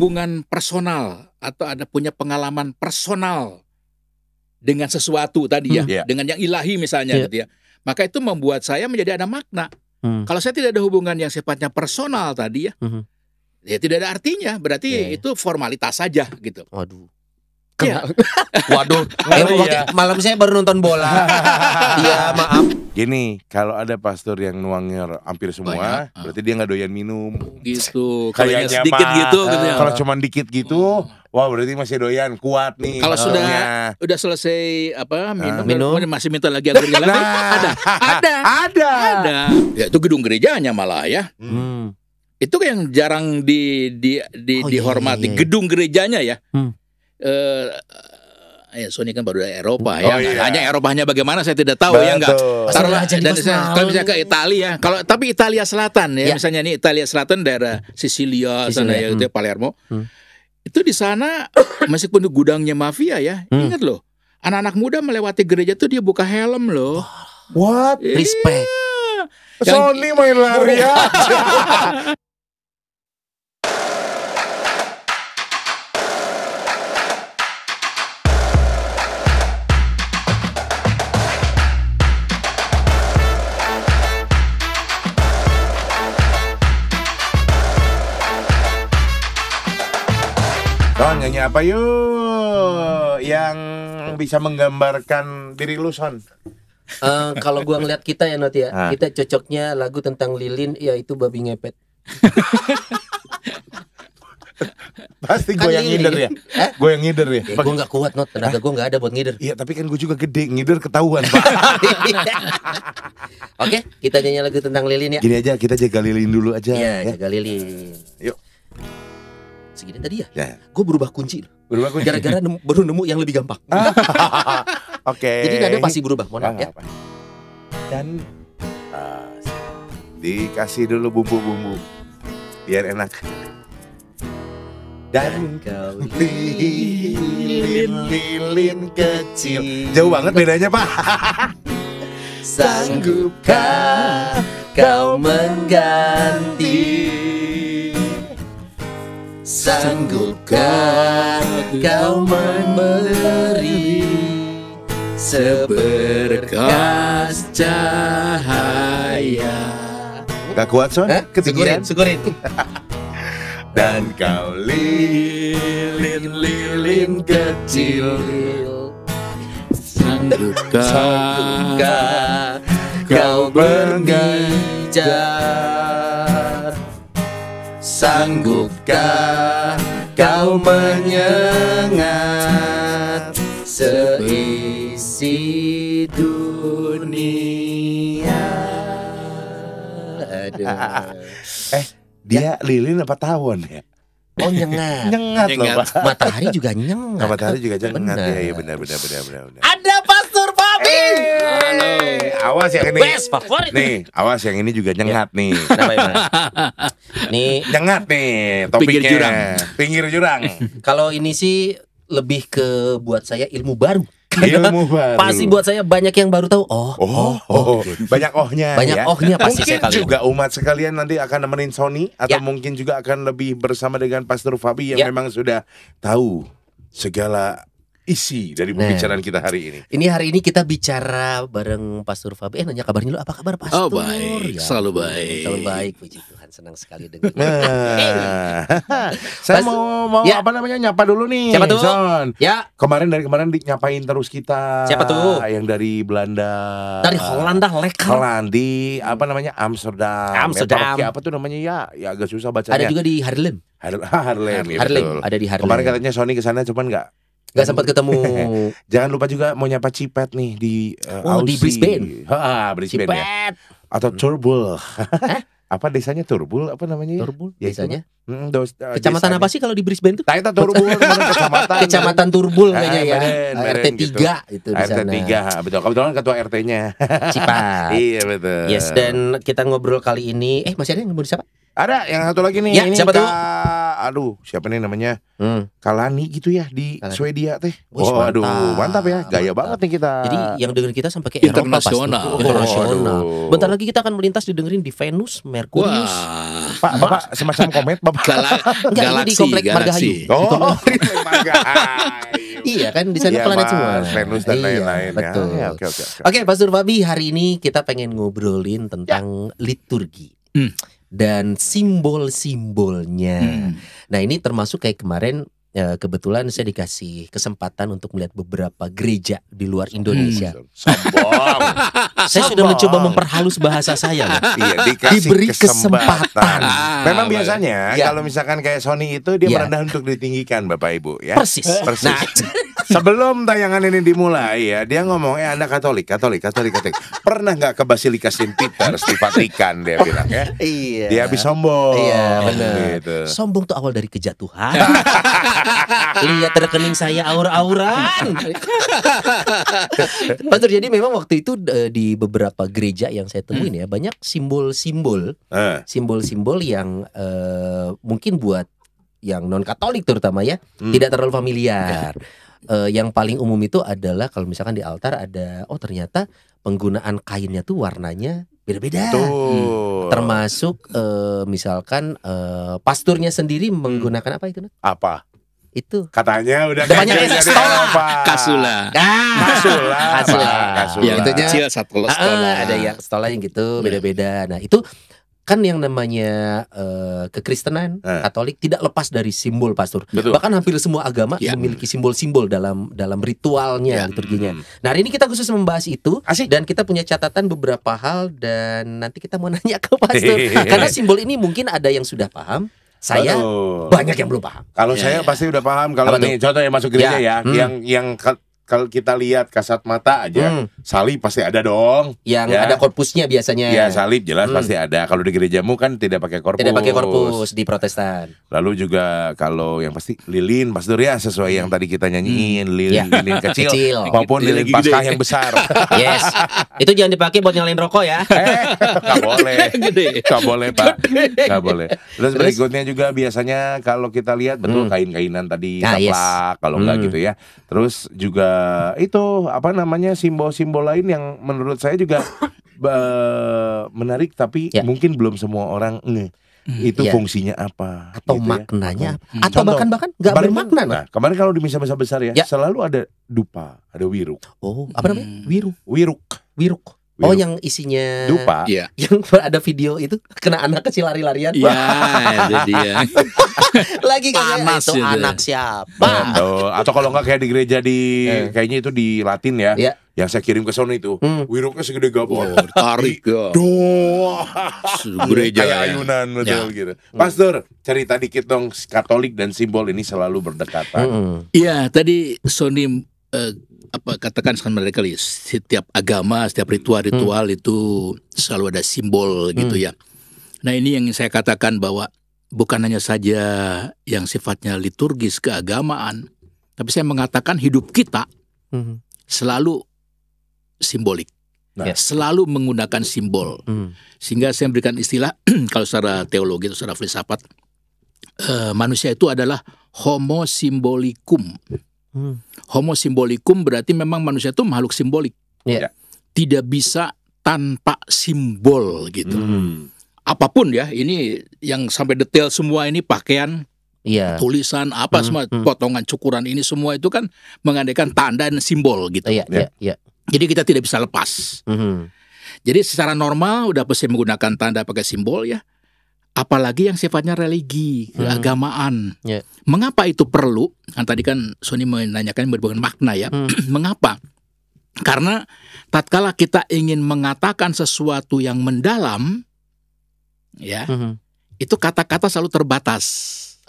hubungan personal atau ada punya pengalaman personal dengan sesuatu tadi ya, hmm. yeah. dengan yang ilahi misalnya yeah. gitu ya. Maka itu membuat saya menjadi ada makna. Hmm. Kalau saya tidak ada hubungan yang sifatnya personal tadi ya, hmm. ya tidak ada artinya. Berarti yeah. Ya. itu formalitas saja gitu. Waduh. Yeah. Iya. Waduh, malam, iya. Ya. malam saya baru nonton bola. Iya, maaf. Gini, kalau ada pastor yang nuangnya hampir semua, Banyak. Ah. berarti dia nggak doyan minum. Gitu. Kayaknya sedikit mah, gitu, gitu. Ya. kalau cuma dikit gitu, hmm. wah berarti masih doyan, kuat nih. Kalau sudah udah selesai apa minum, minum. masih minta lagi lagi. Nah, ada. Ada. Ada. Ada. Ya itu gedung gerejanya malah ya. Hmm. Itu yang jarang di di di oh, iya, dihormati. Iya, iya. Gedung gerejanya ya. Hmm eh, ya Sony kan baru dari Eropa oh ya. hanya iya. Hanya Eropanya bagaimana saya tidak tahu ya Betul. ya enggak. Taruhlah dan misalnya, kalau misalnya ke Italia, kalau tapi Italia Selatan ya, ya. misalnya nih Italia Selatan daerah Sicilia, Sicilia. sana ya itu ya, hmm. Palermo. Hmm. Itu di sana meskipun gudangnya mafia ya, hmm. ingat loh. Anak-anak muda melewati gereja tuh dia buka helm loh. What? Iya. Respect. Sony main lari ya nyanyi apa yuk hmm. yang bisa menggambarkan diri lu Son? Uh, kalau gua ngeliat kita ya Not ya, ha. Ah. kita cocoknya lagu tentang lilin yaitu babi ngepet. Pasti gue kan yang ngider ya. Eh? Gue yang ngider ya. ya gue gak kuat not tenaga gue gak ada buat ngider. Iya tapi kan gue juga gede ngider ketahuan Oke kita nyanyi lagu tentang lilin ya. Gini aja kita jaga lilin dulu aja. Iya ya. jaga lilin. Yuk segini tadi ya, ya. ya. gue berubah kunci loh. Berubah kunci. Gara-gara nemu, baru nemu yang lebih gampang. Ah. Oke. okay. Jadi nada pasti berubah, mohon maaf ya. Apa. Dan uh, dikasih dulu bumbu-bumbu biar enak. Dan, Dan kau lilin-lilin kecil. Jauh banget bedanya, Pak. Sanggupkah kau mengganti Sanggupkah kau memberi Seberkas cahaya Gak kuat soalnya, eh? ketinggian Syukurin, Dan kau lilin-lilin kecil Sanggupkah, Sanggupkah kau berbicara Sanggupkah kau menyengat seisi dunia? Aduh. eh, dia ya. lilin apa tahun ya? Oh nyengat. nyengat, nyengat loh Pak. Matahari juga nyengat. matahari juga nyengat Iya ya, benar, benar benar benar benar. Ada Halo. Awas yang ini. Best favorit. Nih, awas yang ini juga nyengat ya. nih. Kenapa Nih, nyengat nih topiknya. Pinggir jurang. Pinggir jurang. Kalau ini sih lebih ke buat saya ilmu baru. ilmu baru. Pasti buat saya banyak yang baru tahu. Oh, oh, oh, oh. oh. oh. banyak ohnya. Banyak ya. ohnya pasti mungkin saya juga umat sekalian nanti akan nemenin Sony atau ya. mungkin juga akan lebih bersama dengan Pastor Fabi yang ya. memang sudah tahu segala isi dari nah, pembicaraan nah, kita hari ini. Ini hari ini kita bicara bareng Pastor Fabi. Eh nanya kabarnya lu apa kabar Pastor? Oh baik, ya, selalu baik. Selalu baik, puji Tuhan senang sekali dengan Nah, saya mau mau ya. apa namanya nyapa dulu nih. Siapa tuh? Son. Ya. Kemarin dari kemarin di, nyapain terus kita. Siapa tuh? Yang dari Belanda. Dari Holanda, Lekker. Holandi, apa namanya Amsterdam. Ya, Amsterdam. Ya, apa tuh namanya ya? Ya agak susah bacanya. Ada juga di Harlem. Harlem, Harlem, ya, Harlem. Betul. ada di Harlem. Kemarin katanya Sony ke sana cuman nggak Gak sempat ketemu. Jangan lupa juga mau nyapa Cipet nih di uh, oh, di Brisbane. Ha, Brisbane ya. Cipet. ya. Atau hmm. Turbul. Hah? apa desanya Turbul apa namanya? Turbul ya, desanya. Hmm, dos, uh, kecamatan desanya. apa sih kalau di Brisbane tuh? Tanya Turbul kecamatan. kecamatan Turbul ah, kayaknya ya. Meren, meren, ah, RT 3 gitu. itu RT 3, betul. Kebetulan ketua RT-nya. Cipat. iya betul. Yes, dan kita ngobrol kali ini eh masih ada yang mau disapa? Ada yang satu lagi nih. Ya, ini siapa tahu? aduh siapa nih namanya hmm. Kalani gitu ya di Kalani. Swedia teh. Wih, oh mantap. aduh mantap ya gaya mantap. banget nih kita. Jadi yang dengerin kita sampai ke Eropa internasional. Oh, Aduh. Bentar lagi kita akan melintas didengerin di Venus, Merkurius. Pak Pak, Bapak semacam komet Bapak. Gala Enggak, galaksi, oh, di komplek Margahayu. Oh, oh Iya kan di sana ya, planet semua. Venus dan iya, lain-lain ya. iya, betul. ya. Oke oke oke. Oke Pak Fabi hari ini kita pengen ngobrolin tentang ya. liturgi. Hmm dan simbol-simbolnya. Hmm. Nah ini termasuk kayak kemarin ya, kebetulan saya dikasih kesempatan untuk melihat beberapa gereja di luar hmm, Indonesia. Hmm, sombong. saya sombong. sudah mencoba memperhalus bahasa saya. iya, dikasih Diberi kesempatan. kesempatan. Memang biasanya ya. kalau misalkan kayak Sony itu dia ya. merendah untuk ditinggikan Bapak Ibu ya. Persis. Persis. Nah, Sebelum tayangan ini dimulai ya, dia ngomong, eh Anda Katolik, Katolik, Katolik, Katolik. Pernah nggak ke Basilika St. Peter di Vatikan, dia oh, bilang ya. Iya. Dia habis sombong. Iya, benar. Gitu. Sombong tuh awal dari kejatuhan. Lihat rekening saya aur-auran. Pastor jadi memang waktu itu e, di beberapa gereja yang saya temuin ya banyak simbol-simbol, eh. simbol-simbol yang uh, mungkin buat yang non Katolik terutama ya hmm. tidak terlalu familiar. uh, yang paling umum itu adalah kalau misalkan di altar ada oh ternyata penggunaan kainnya tuh warnanya beda-beda. Hmm. Termasuk uh, misalkan uh, pasturnya sendiri menggunakan apa itu? Apa? itu katanya udah banyak stola kasula ah. kasula kasula kasula yang kecil satu stola ada yang stola yang gitu iya. beda-beda nah itu kan yang namanya uh, kekristenan eh. Katolik tidak lepas dari simbol pastor. Betul. Bahkan hampir semua agama ya. memiliki simbol-simbol dalam dalam ritualnya ya. liturginya. Hmm. Nah, hari ini kita khusus membahas itu Asik. dan kita punya catatan beberapa hal dan nanti kita mau nanya ke pastor iya. karena simbol ini mungkin ada yang sudah paham, saya Aduh. banyak yang belum paham. Kalau ya, saya ya. ya. pasti udah paham kalau nih contoh yang masuk gereja ya, ya hmm. yang yang kalau kita lihat kasat mata aja hmm. salib pasti ada dong. Yang ya. ada korpusnya biasanya. Ya salib jelas hmm. pasti ada. Kalau di gerejamu kan tidak pakai korpus. Tidak pakai korpus di Protestan. Lalu juga kalau yang pasti lilin pastor ya sesuai yang tadi kita nyanyiin hmm. lilin ya. lilin kecil, kecil maupun lilin paskah yang besar. yes. Itu jangan dipakai buat nyalain rokok ya. Eh, boleh. nggak boleh pak. nggak boleh. Terus, berikutnya juga biasanya kalau kita lihat betul hmm. kain-kainan tadi nah, taplak yes. kalau hmm. enggak gitu ya. Terus juga Eh, itu apa namanya simbol-simbol lain yang menurut saya juga be, menarik tapi yeah. mungkin belum semua orang nge. Hmm, itu iya. fungsinya apa atau gitu ya. maknanya ya. atau bahkan bahkan nggak bermakna kan- nah, kemarin kalau di misa misa besar ya, ya selalu ada dupa ada wiruk oh apa namanya hmm. wiruk wiruk wiruk Oh, iya. yang isinya dupa, ya. yang ada video itu kena anak kecil lari-larian. Iya, jadi ya. Lagi kayak Panas itu gitu. anak siapa? Oh, atau kalau nggak kayak di gereja di eh. kayaknya itu di Latin ya. Yeah yang saya kirim ke sana itu hmm. wiruknya segede gabon oh, tarik ya doa gereja kayak ayunan betul ya. gitu pastor cerita dikit dong katolik dan simbol ini selalu berdekatan hmm. iya hmm. tadi Sonim. uh, eh, apa katakan sekali mereka setiap agama, setiap ritual-ritual hmm. itu selalu ada simbol gitu hmm. gitu ya. Nah, ini yang saya katakan bahwa bukan hanya saja yang sifatnya liturgis keagamaan, tapi saya mengatakan hidup kita hmm. selalu simbolik. Nah. Selalu menggunakan simbol. Hmm. Sehingga saya memberikan istilah kalau secara teologi atau secara filsafat uh, manusia itu adalah homo simbolicum. Hmm. Homo simbolikum berarti memang manusia itu makhluk simbolik. Yeah. Ya. Tidak bisa tanpa simbol gitu. Hmm. Apapun ya, ini yang sampai detail semua ini pakaian, yeah. tulisan apa hmm. semua hmm. potongan cukuran ini semua itu kan mengandaikan tanda dan simbol gitu. Yeah, iya, yeah, yeah. Jadi kita tidak bisa lepas. Hmm. Jadi secara normal udah pasti menggunakan tanda pakai simbol ya apalagi yang sifatnya religi, hmm. keagamaan. Yeah. Mengapa itu perlu? Kan tadi kan Sony menanyakan berbagai makna ya. Hmm. Mengapa? Karena tatkala kita ingin mengatakan sesuatu yang mendalam ya, hmm. itu kata-kata selalu terbatas.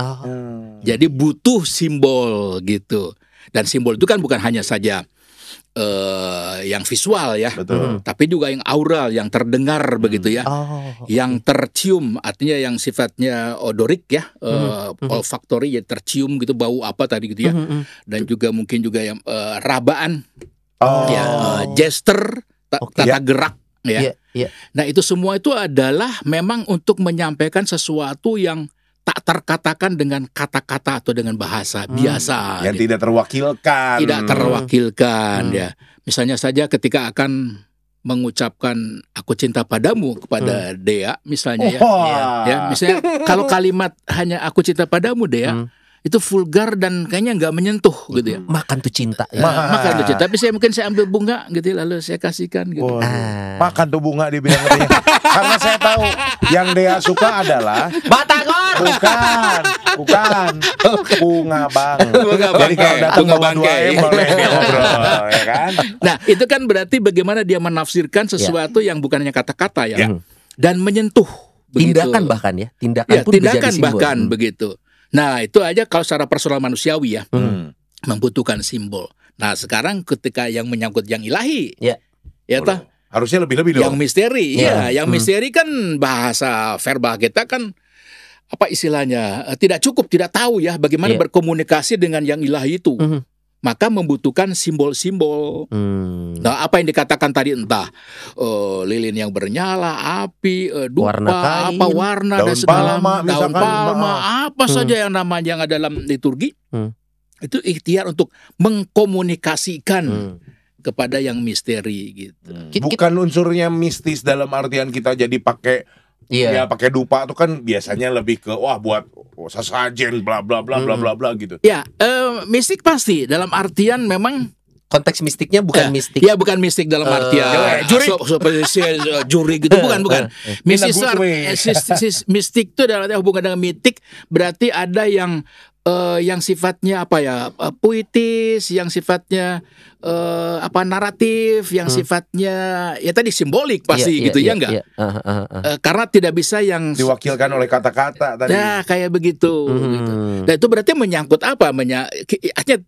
Oh. Jadi butuh simbol gitu. Dan simbol itu kan bukan hanya saja uh, yang visual ya, Betul. Hmm. tapi juga yang aural, yang terdengar hmm. begitu ya, oh. yang tercium, artinya yang sifatnya odorik ya, hmm. uh, olfaktori ya tercium gitu bau apa tadi gitu ya, hmm. hmm dan juga mungkin juga yang uh, rabaan, oh. ya, uh, gesture, ta okay. tata yeah. gerak ya. Yeah. Yeah. Nah itu semua itu adalah memang untuk menyampaikan sesuatu yang tak terkatakan dengan kata-kata atau dengan bahasa hmm. biasa yang gitu. tidak terwakilkan tidak terwakilkan hmm. ya misalnya saja ketika akan mengucapkan aku cinta padamu kepada hmm. Dea misalnya ya, ya misalnya kalau kalimat hanya aku cinta padamu Dea hmm. itu vulgar dan kayaknya nggak menyentuh gitu ya hmm. makan tuh cinta ya. Ma makan tuh cinta tapi saya mungkin saya ambil bunga gitu ya, lalu saya kasihkan gitu oh. makan tuh bunga dibilang karena saya tahu yang Dea suka adalah batagor bukan, bukan. Bunga bang. bang. Jadi kalau datang bunga bang iya. boleh ngobrol, ya kan? Nah, itu kan berarti bagaimana dia menafsirkan ya. sesuatu ya. yang bukan hanya kata-kata ya, ya. dan menyentuh. Begitu. Tindakan bahkan ya, tindakan ya, pun tindakan bahkan hmm. begitu. Nah, itu aja kalau secara personal manusiawi ya. Hmm. Membutuhkan simbol. Nah, sekarang ketika yang menyangkut yang ilahi. Ya. Ya toh harusnya lebih-lebih dong. Yang misteri, ya, ya yang hmm. misteri kan bahasa verbal kita kan apa istilahnya eh, tidak cukup tidak tahu ya bagaimana yeah. berkomunikasi dengan yang ilahi itu mm -hmm. maka membutuhkan simbol-simbol mm. nah apa yang dikatakan tadi entah uh, lilin yang bernyala api uh, dupa warna kain, apa warna dan segala palma, daun palma ah. apa mm. saja yang namanya yang ada dalam liturgi mm. itu ikhtiar untuk mengkomunikasikan mm kepada yang misteri gitu. Hmm. Bukan unsurnya mistis dalam artian kita jadi pakai Iya. Yeah. pakai dupa tuh kan biasanya lebih ke wah buat oh, sesajen bla bla bla bla bla bla gitu. Ya, uh, mistik pasti dalam artian memang konteks mistiknya bukan eh, mistik. Iya, bukan mistik dalam eh, artian uh, juri, so, so, so, juri gitu eh, bukan bukan. Mistis, mistik itu dalam hubungan dengan mitik berarti ada yang uh, yang sifatnya apa ya uh, puitis, yang sifatnya uh, apa naratif, yang hmm. sifatnya ya tadi simbolik pasti yeah, iya, gitu yeah, ya yeah, enggak? Yeah. Uh, uh, uh. Uh, karena tidak bisa yang diwakilkan oleh kata-kata tadi. Nah, kayak begitu hmm. gitu. Nah, itu berarti menyangkut apa? Menya artinya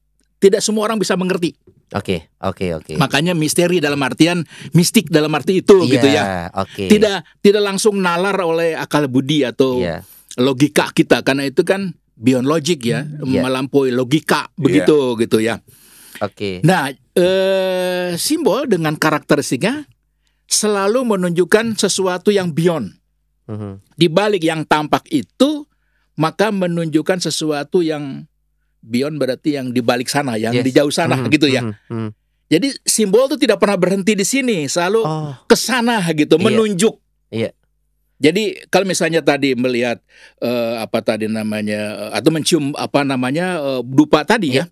tidak semua orang bisa mengerti. Oke, okay, oke, okay, oke. Okay. Makanya misteri dalam artian mistik dalam arti itu yeah, gitu ya. Okay. Tidak tidak langsung nalar oleh akal budi atau yeah. logika kita karena itu kan beyond logic ya, hmm, yeah. melampaui logika iya. begitu yeah. gitu ya. Oke. Okay. Nah, eh, simbol dengan karakteristiknya selalu menunjukkan sesuatu yang beyond. Uh mm-hmm. -huh. Di balik yang tampak itu, maka menunjukkan sesuatu yang beyond berarti yang di balik sana, yang yes. di jauh sana uh mm-hmm. -huh. gitu ya. Uh mm-hmm. -huh. Jadi simbol itu tidak pernah berhenti di sini, selalu oh. ke sana gitu, yeah. menunjuk. Yeah. Jadi kalau misalnya tadi melihat uh, apa tadi namanya eh, atau mencium apa namanya uh, dupa tadi ya. ya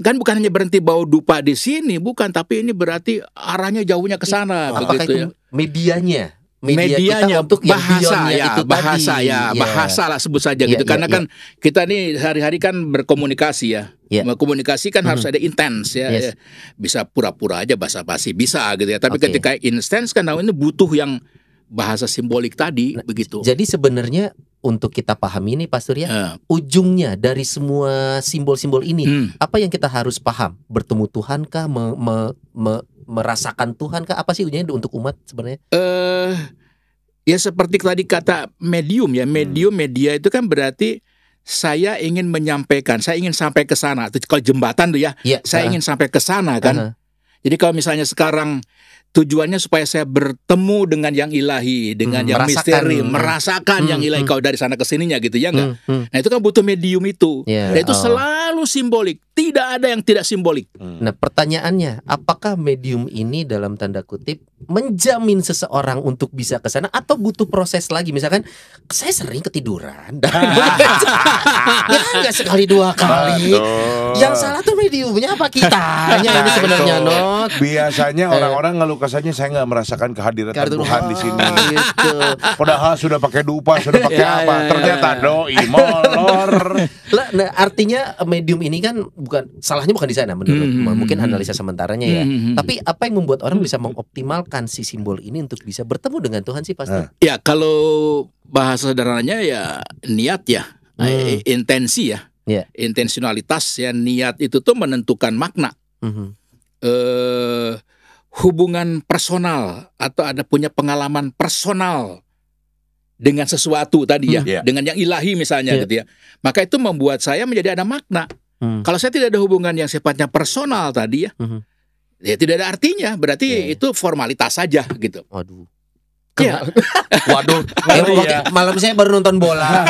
kan bukan hanya berhenti bau dupa di sini bukan tapi ini berarti arahnya jauhnya ke iya. sana oh, begitu itu ya. medianya media medianya kita untuk ya, bahasa ya itu bahasa tadi. ya bahasa lah sebut saja ya, gitu ya, karena ya. kan kita nih hari-hari kan berkomunikasi ya yeah. Iya. komunikasi kan -hmm. harus ada intens ya, yes. Ya. bisa pura-pura aja bahasa basi bisa gitu ya tapi okay. ketika intens kan nah ini butuh yang bahasa simbolik tadi nah, begitu. Jadi sebenarnya untuk kita pahami ini Pak Surya, uh. ujungnya dari semua simbol-simbol ini hmm. apa yang kita harus paham? Bertemu Tuhan kah? Me, me, me, merasakan Tuhan kah? Apa sih ujungnya untuk umat sebenarnya? Eh uh, ya seperti tadi kata medium ya, medium hmm. media itu kan berarti saya ingin menyampaikan, saya ingin sampai ke sana. Kalau jembatan tuh ya, ya saya uh. ingin sampai ke sana kan. Uh -huh. Jadi kalau misalnya sekarang tujuannya supaya saya bertemu dengan yang ilahi, dengan hmm, yang merasakan, misteri, hmm. merasakan hmm, yang ilahi hmm. kau dari sana ke sininya gitu ya enggak. Hmm, hmm. Nah, itu kan butuh medium itu. Yeah, nah, itu oh. selalu simbolik. Tidak ada yang tidak simbolik. Hmm. Nah, pertanyaannya, apakah medium ini dalam tanda kutip menjamin seseorang untuk bisa ke sana atau butuh proses lagi? Misalkan saya sering ketiduran ya enggak sekali dua kali. Aduh. Yang salah tuh mediumnya apa kitanya ini sebenarnya, no. Biasanya eh. orang-orang ngeluh kesannya saya nggak merasakan kehadiran Kartu Tuhan oh, di sini. Oh, gitu. Padahal sudah pakai dupa, sudah pakai ya, apa? Ya, Ternyata ya. doi molor. nah, artinya medium ini kan bukan salahnya bukan di sana menurut hmm, hmm mungkin hmm, hmm. analisa sementaranya ya. Hmm, Tapi apa yang membuat orang bisa mengoptimalkan si simbol ini untuk bisa bertemu dengan Tuhan sih pasti? Uh. Ah. Ya kalau bahasa sederhananya ya niat ya, mm. intensi ya. Yeah. Intensionalitas ya niat itu tuh menentukan makna. Mm-hmm. Uh, hubungan personal atau ada punya pengalaman personal dengan sesuatu tadi ya, yeah. dengan yang ilahi misalnya yeah. gitu ya. Maka itu membuat saya menjadi ada makna. Hmm. Kalau saya tidak ada hubungan yang sifatnya personal tadi ya, hmm. ya tidak ada artinya. Berarti yeah. Ya. itu formalitas saja gitu. Waduh. Iya. Waduh, Waduh. Eh, iya. malam ya. saya baru nonton bola.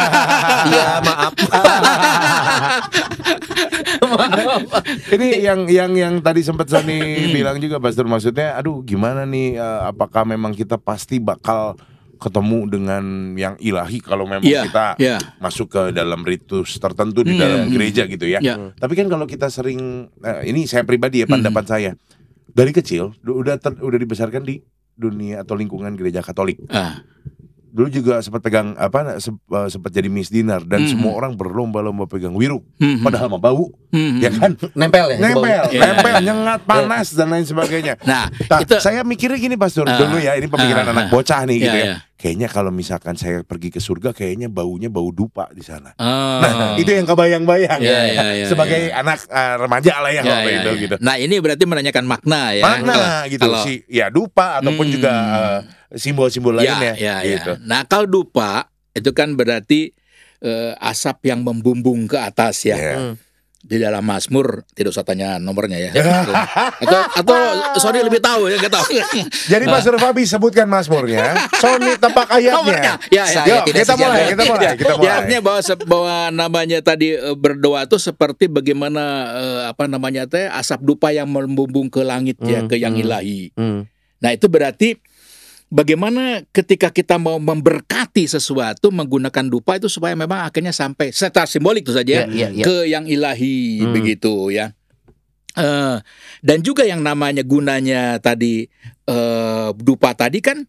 Iya, maaf. maaf. Ini yang yang yang tadi sempat Sani hmm. bilang juga Pastor maksudnya aduh gimana nih eh, apakah memang kita pasti bakal ketemu dengan yang ilahi kalau memang yeah, kita yeah. masuk ke dalam ritus tertentu di mm, dalam gereja gitu ya. Yeah. Tapi kan kalau kita sering uh, ini saya pribadi ya pendapat hmm. saya. Dari kecil udah udah dibesarkan di dunia atau lingkungan gereja Katolik. Ah dulu juga sempat pegang apa eh, sempat jadi Miss Dinar dan mm-hmm. semua orang berlomba-lomba pegang wiru mm-hmm. padahal mah bau mm-hmm. ya kan nempel ya nempel iya. nempel nyengat eh. panas dan lain sebagainya nah, nah itu, saya mikirnya gini Pastor uh, dulu ya ini pemikiran uh, uh, anak bocah nih yeah, gitu ya yeah. kayaknya kalau misalkan saya pergi ke surga kayaknya baunya bau dupa di sana oh. nah itu yang kebayang-bayang yeah, ya. yeah, yeah, sebagai yeah. anak uh, remaja lah ya yeah, yeah, itu yeah. gitu nah ini berarti menanyakan makna ya makna gitu kalau, si ya dupa ataupun juga hmm simbol-simbol ya, lainnya. Ya, ya. gitu. ya. Nah kalau dupa itu kan berarti eh, asap yang membumbung ke atas ya. ya. Hmm. Di dalam Mazmur tidak usah tanya nomornya ya. ya. Gitu. atau, atau Sony lebih tahu ya nggak tahu. Jadi Mas Fabi sebutkan Mazmurnya, Sony tempat ayatnya. Nomornya. Ya, ya. Yo, ya, kita, mulai, ya. kita mulai, kita mulai. Ya, artinya bahwa bahwa namanya tadi eh, berdoa itu seperti bagaimana eh, apa namanya teh asap dupa yang membumbung ke langit hmm, ya ke yang hmm, ilahi. Hmm. Nah itu berarti bagaimana ketika kita mau memberkati sesuatu menggunakan dupa itu supaya memang akhirnya sampai secara simbolik itu saja yeah, yeah, yeah. ke yang ilahi hmm. begitu ya. Uh, dan juga yang namanya gunanya tadi uh, dupa tadi kan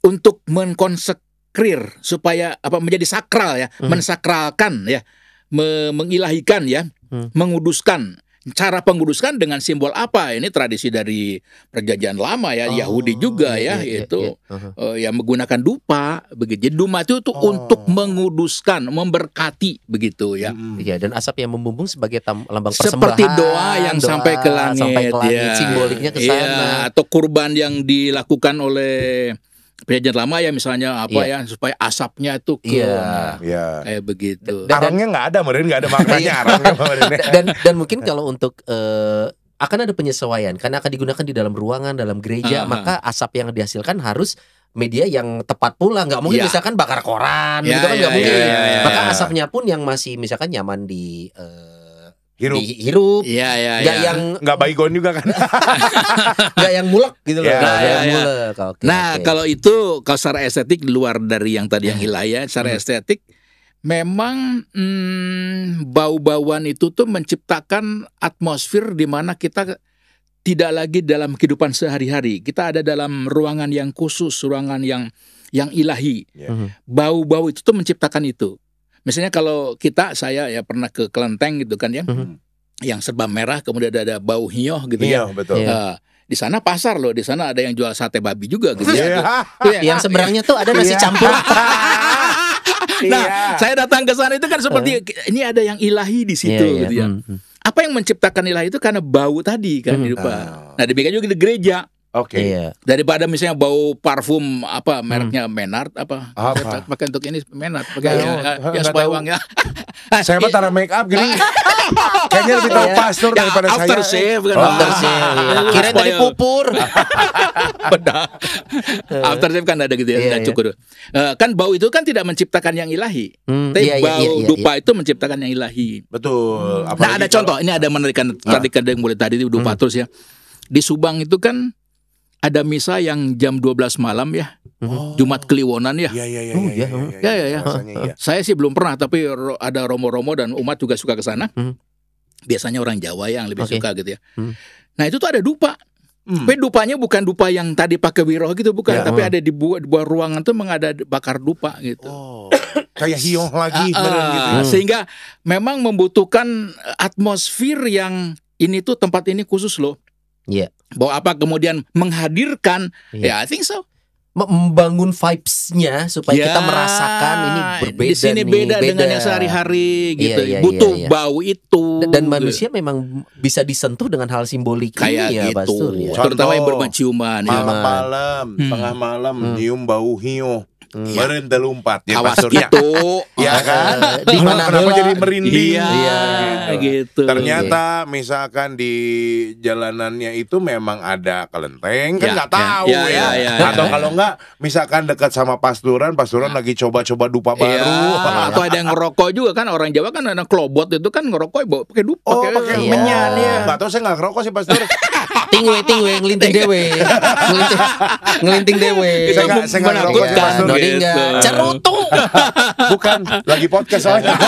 untuk mengkonsekrir supaya apa menjadi sakral ya, hmm. mensakralkan ya, me mengilahikan ya, hmm. menguduskan cara penguduskan dengan simbol apa ini tradisi dari perjanjian lama ya oh, Yahudi juga iya, ya iya, iya, itu iya, uh-huh. eh, yang menggunakan dupa begitu jadi dupa itu tuh oh. untuk menguduskan memberkati begitu ya Iya dan asap yang membumbung sebagai tam- lambang persembahan seperti doa yang doa, sampai ke langit sampai ke langit ya. simboliknya ke iya, sana ya, atau kurban yang dilakukan oleh Perjanjian lama ya misalnya apa yeah. ya supaya asapnya itu ke yeah. yeah. kayak begitu. Dan, arangnya nggak ada, mungkin nggak ada maknanya iya. arangnya. dan dan mungkin kalau untuk uh, akan ada penyesuaian karena akan digunakan di dalam ruangan, dalam gereja, uh ah. -huh. maka asap yang dihasilkan harus media yang tepat pula nggak mungkin yeah. misalkan bakar koran yeah, gitu iya, kan nggak yeah, mungkin. Yeah, yeah, yeah, maka iya. asapnya pun yang masih misalkan nyaman di uh, hirup hirup ya, iya nggak ya. yang nggak baygon juga kan nggak yang mulek gitu loh ya, nah, ya, ya. mulek okay, nah okay. kalau itu kalau secara estetik luar dari yang tadi yang iya. hilayah secara hmm. estetik memang hmm, bau-bauan itu tuh menciptakan atmosfer di mana kita tidak lagi dalam kehidupan sehari-hari kita ada dalam ruangan yang khusus ruangan yang yang ilahi bau-bau itu tuh menciptakan itu Misalnya kalau kita saya ya pernah ke Kelenteng gitu kan ya. Mm -hmm. Yang serba merah kemudian ada, ada bau hioh gitu iya, ya. betul. Yeah. Iya. Uh, di sana pasar loh, di sana ada yang jual sate babi juga gitu yeah. ya. Yeah. Yang seberangnya tuh ada nasi iya. campur. nah, yeah. saya datang ke sana itu kan seperti uh. ini ada yang ilahi di situ yeah, yeah. gitu ya. Mm -hmm. Apa yang menciptakan ilahi itu karena bau tadi kan, mm -hmm. depan. Ah. Nah, demikian juga di gereja. Oke. Okay. Iya. Daripada misalnya bau parfum apa hmm. mereknya hmm. Menard apa? apa? Pakai untuk ini Menard. Pakai eh, ya, ya, ya supaya wangi. saya mah taruh make up gini. Kayaknya lebih tahu iya. pastor ya, daripada after saya. Shave, kan? Oh. After iya. shave. Kira tadi pupur. beda. after shave kan ada gitu ya. Iya, iya. cukur. Eh, kan bau itu kan tidak menciptakan yang ilahi. Hmm. Tapi iya, bau iya, iya, dupa iya. itu menciptakan yang ilahi. Betul. Hmm. nah ada contoh. Ini ada menarikan tadi ah. kadang boleh tadi dupa hmm. terus ya. Di Subang itu kan ada misa yang jam 12 malam ya. Oh. Jumat Kliwonan ya. Iya iya iya. Oh, ya iya. ya ya, ya, ya, ya. Saya sih belum pernah tapi ada romo-romo dan umat juga suka ke sana. Hmm. Biasanya orang Jawa yang lebih okay. suka gitu ya. Hmm. Nah, itu tuh ada dupa. Hmm. Tapi dupanya bukan dupa yang tadi pakai wiroh gitu bukan, ya, tapi hmm. ada di buah, buah ruangan tuh mengada bakar dupa gitu. Oh. Kayak hiong lagi uh, uh, gitu. Hmm. Sehingga memang membutuhkan atmosfer yang ini tuh tempat ini khusus loh. Iya. Yeah. Bahwa apa kemudian menghadirkan ya yeah, I think so membangun vibes-nya supaya yeah. kita merasakan ini berbeda di sini nih, beda, beda dengan yang sehari-hari iya, gitu. Yeah, yeah, Butuh yeah, yeah. bau itu. Dan, manusia memang bisa disentuh dengan hal simbolik kayak ini ya, gitu. ya, Bastur, ya. Terutama yang berbahan ciuman malam, ya. malam, hmm. tengah malam hmm. nyium bau hiu hmm. Iya. merendalumpat ya Awas Pak itu ya kan di mana kenapa bola. jadi merinding iya, iya gitu. gitu ternyata misalkan di jalanannya itu memang ada kelenteng kan ya, nggak ya, tahu ya, ya, ya. ya, ya atau kalau nggak misalkan dekat sama pasturan pasturan lagi coba-coba dupa iya. baru ya, atau ada yang ngerokok juga kan orang Jawa kan ada klobot itu kan ngerokok pakai dupa oh gitu. pakai iya. menyan ya nggak tahu saya nggak ngerokok sih pasturan tingwe tingwe ngelinting dewe ngelinting, ngelinting dewe saya nggak ngerokok sih Lingga, gitu. Cerutu. Bukan, lagi podcast Oke,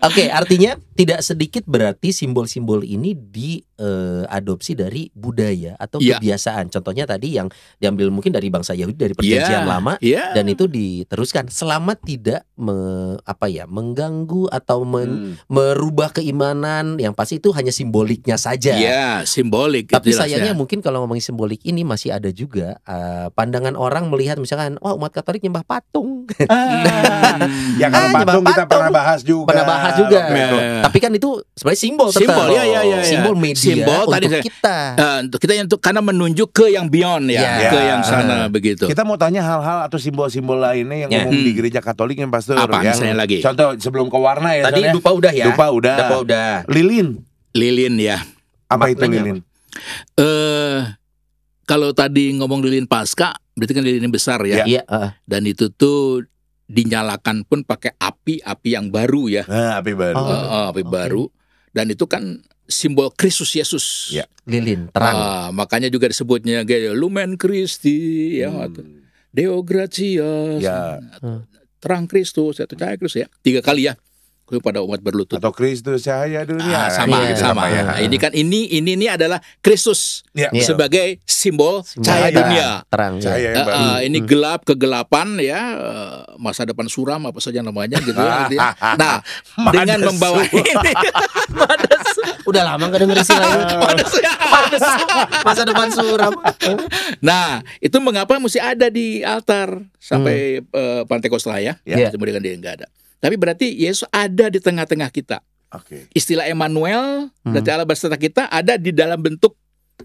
okay, artinya tidak sedikit berarti simbol-simbol ini diadopsi eh, uh, dari budaya atau yeah. kebiasaan. Contohnya tadi yang diambil mungkin dari bangsa Yahudi dari perjanjian yeah. lama yeah. dan itu diteruskan selama tidak me, apa ya mengganggu atau men, hmm. merubah keimanan yang pasti itu hanya simboliknya saja. Iya, yeah, simbolik. Tapi sayangnya mungkin kalau ngomongin simbolik ini masih ada juga uh, pandangan orang melihat misalkan dengan wah umat Katolik nyembah patung. Ah, ya kalau patung, ah, patung kita pernah bahas juga. Pernah bahas juga. Ya, ya, Tapi kan itu sebenarnya simbol Simbol, ya, ya, ya, Simbol media simbol untuk tadi, kita. Uh, untuk kita yang untuk karena menunjuk ke yang beyond ya, ya. ke yang iya. sana hmm. begitu. Kita mau tanya hal-hal atau simbol-simbol lainnya yang umum hmm. di gereja Katolik yang pastor Apa yang, misalnya lagi? Contoh sebelum ke warna ya. Tadi lupa udah ya. Lupa udah. Dupa udah. Lilin. Lilin ya. Apa itu lilin? Eh kalau tadi ngomong lilin pasca berarti kan lilin besar ya. Iya. Uh. Dan itu tuh dinyalakan pun pakai api-api yang baru ya. Nah, api baru. Oh. Uh, api okay. baru. Dan itu kan simbol Kristus Yesus. Yeah. Lilin terang. Uh, makanya juga disebutnya kayak Lumen Christi ya. hmm. ya Deo gratias. Ya. Terang Kristus atau cahaya Kristus ya. Tiga kali ya kepada umat berlutut. Atau Kristus cahaya dunia. Ah, sama, ya. sama. Ya. Nah, ini kan ini ini ini adalah Kristus ya. sebagai simbol, simbol cahaya, terang, dunia. Terang. Iya. Cahaya yang ah, ah, baru. Uh, uh, ini hmm. gelap kegelapan ya eh, masa depan suram apa saja namanya gitu ya. Gitu ya. Nah, dengan membawa ini Udah lama gak denger sih itu. masa depan suram. nah, itu mengapa mesti ada di altar sampai hmm. uh, Pantai Kostra ya. Yeah. Kemudian dia nggak ada. Tapi berarti Yesus ada di tengah-tengah kita. Okay. Istilah Emmanuel, hmm. berarti Allah berserta kita ada di dalam bentuk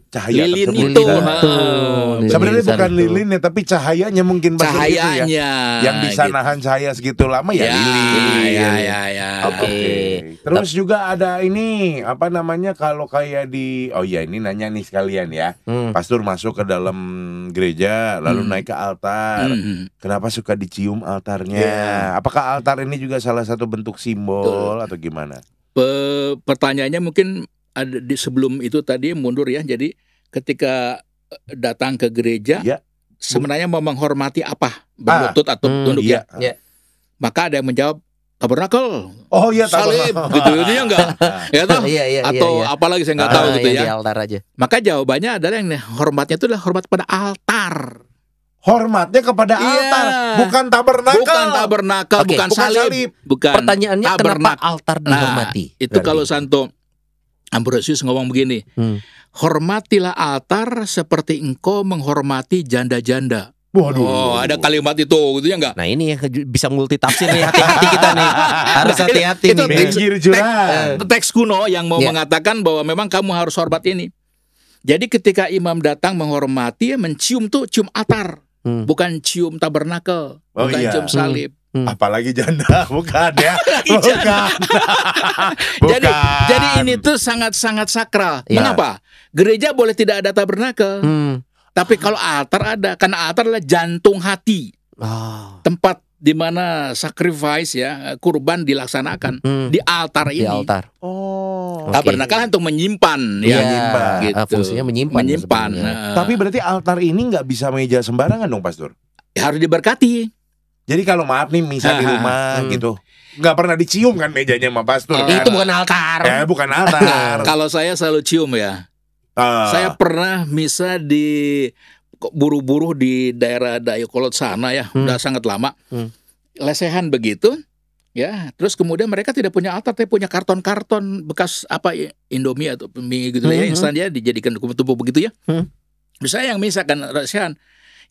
cahaya lilin tersebut. itu. Nah. Sebenarnya bukan itu. lilinnya tapi cahayanya mungkin gitu ya. cahayanya ya. yang bisa gitu. nahan cahaya segitu lama ya, ya lilin. Ya ya ya. ya. Oke. Okay. Okay. Terus Tep. juga ada ini apa namanya kalau kayak di oh ya ini nanya nih sekalian ya. Hmm. Pastor masuk ke dalam gereja lalu hmm. naik ke altar. Hmm. hmm. Kenapa suka dicium altarnya? Yeah. Apakah altar ini juga salah satu bentuk simbol Tuh. atau gimana? Pe pertanyaannya mungkin ada di sebelum itu tadi mundur ya. Jadi ketika eh, datang ke gereja ya. sebenarnya mau menghormati apa? Berlutut ah. atau hmm, tunduk ya. Iya. ya. Maka ada yang menjawab tabernakel. Oh iya salib gitu, gitu ya enggak. Ah. ya toh? Iya, iya, iya atau ya, ya. apalagi saya enggak ah, tahu gitu ya. ya. Di altar aja. Maka jawabannya adalah yang hormatnya itu adalah hormat pada altar hormatnya kepada iya. altar, bukan tabernakel. Bukan tabernakel, okay. bukan, bukan salib. salib. Bukan Pertanyaannya tabernak. kenapa altar nah, dihormati? Nah, itu berarti. kalau Santo Ambrosius ngomong begini, hmm. hormatilah altar seperti engkau menghormati janda-janda. Waduh. Oh, ada kalimat itu, gitu ya enggak? Nah, ini yang bisa multitafsir nih hati-hati kita nih. Harus nah, hati-hati itu, nih. Itu teks, teks, eh, teks kuno yang mau yeah. mengatakan bahwa memang kamu harus hormat ini. Jadi ketika imam datang menghormati, mencium tuh cium altar, hmm. bukan cium tabernakel, oh, bukan iya. cium salib. Hmm. Hmm. Apalagi janda, bukan ya? bukan. bukan. Jadi, jadi ini tuh sangat-sangat sakral. Nah. Mengapa? Gereja boleh tidak ada tabernakel, hmm. tapi kalau altar ada, karena altar adalah jantung hati, oh. tempat di mana sacrifice ya kurban dilaksanakan hmm. di altar ini. Di altar. Oh. Tabernakel okay. untuk iya. ya. Gitu. Ah, menyimpan ya. Menyimpan. Gitu. Fungsinya menyimpan. Menyimpan. Nah. Tapi berarti altar ini nggak bisa meja sembarangan dong, Pastor? Ya, harus diberkati. Jadi kalau maaf nih misa di rumah hmm. gitu nggak pernah dicium kan mejanya sama pastor. Uh, kan? Itu bukan altar. Ya bukan altar. kalau saya selalu cium ya. Uh. Saya pernah misa di buru-buru di daerah Dayakolot sana ya, hmm. udah sangat lama. Hmm. Lesehan begitu, ya. Terus kemudian mereka tidak punya altar, tapi punya karton-karton bekas apa ya, Indomie atau mie gitu ya, hmm. ya instan ya dijadikan tumpuk-tumpuk begitu ya. Hmm. Misalnya yang misa kan lesehan.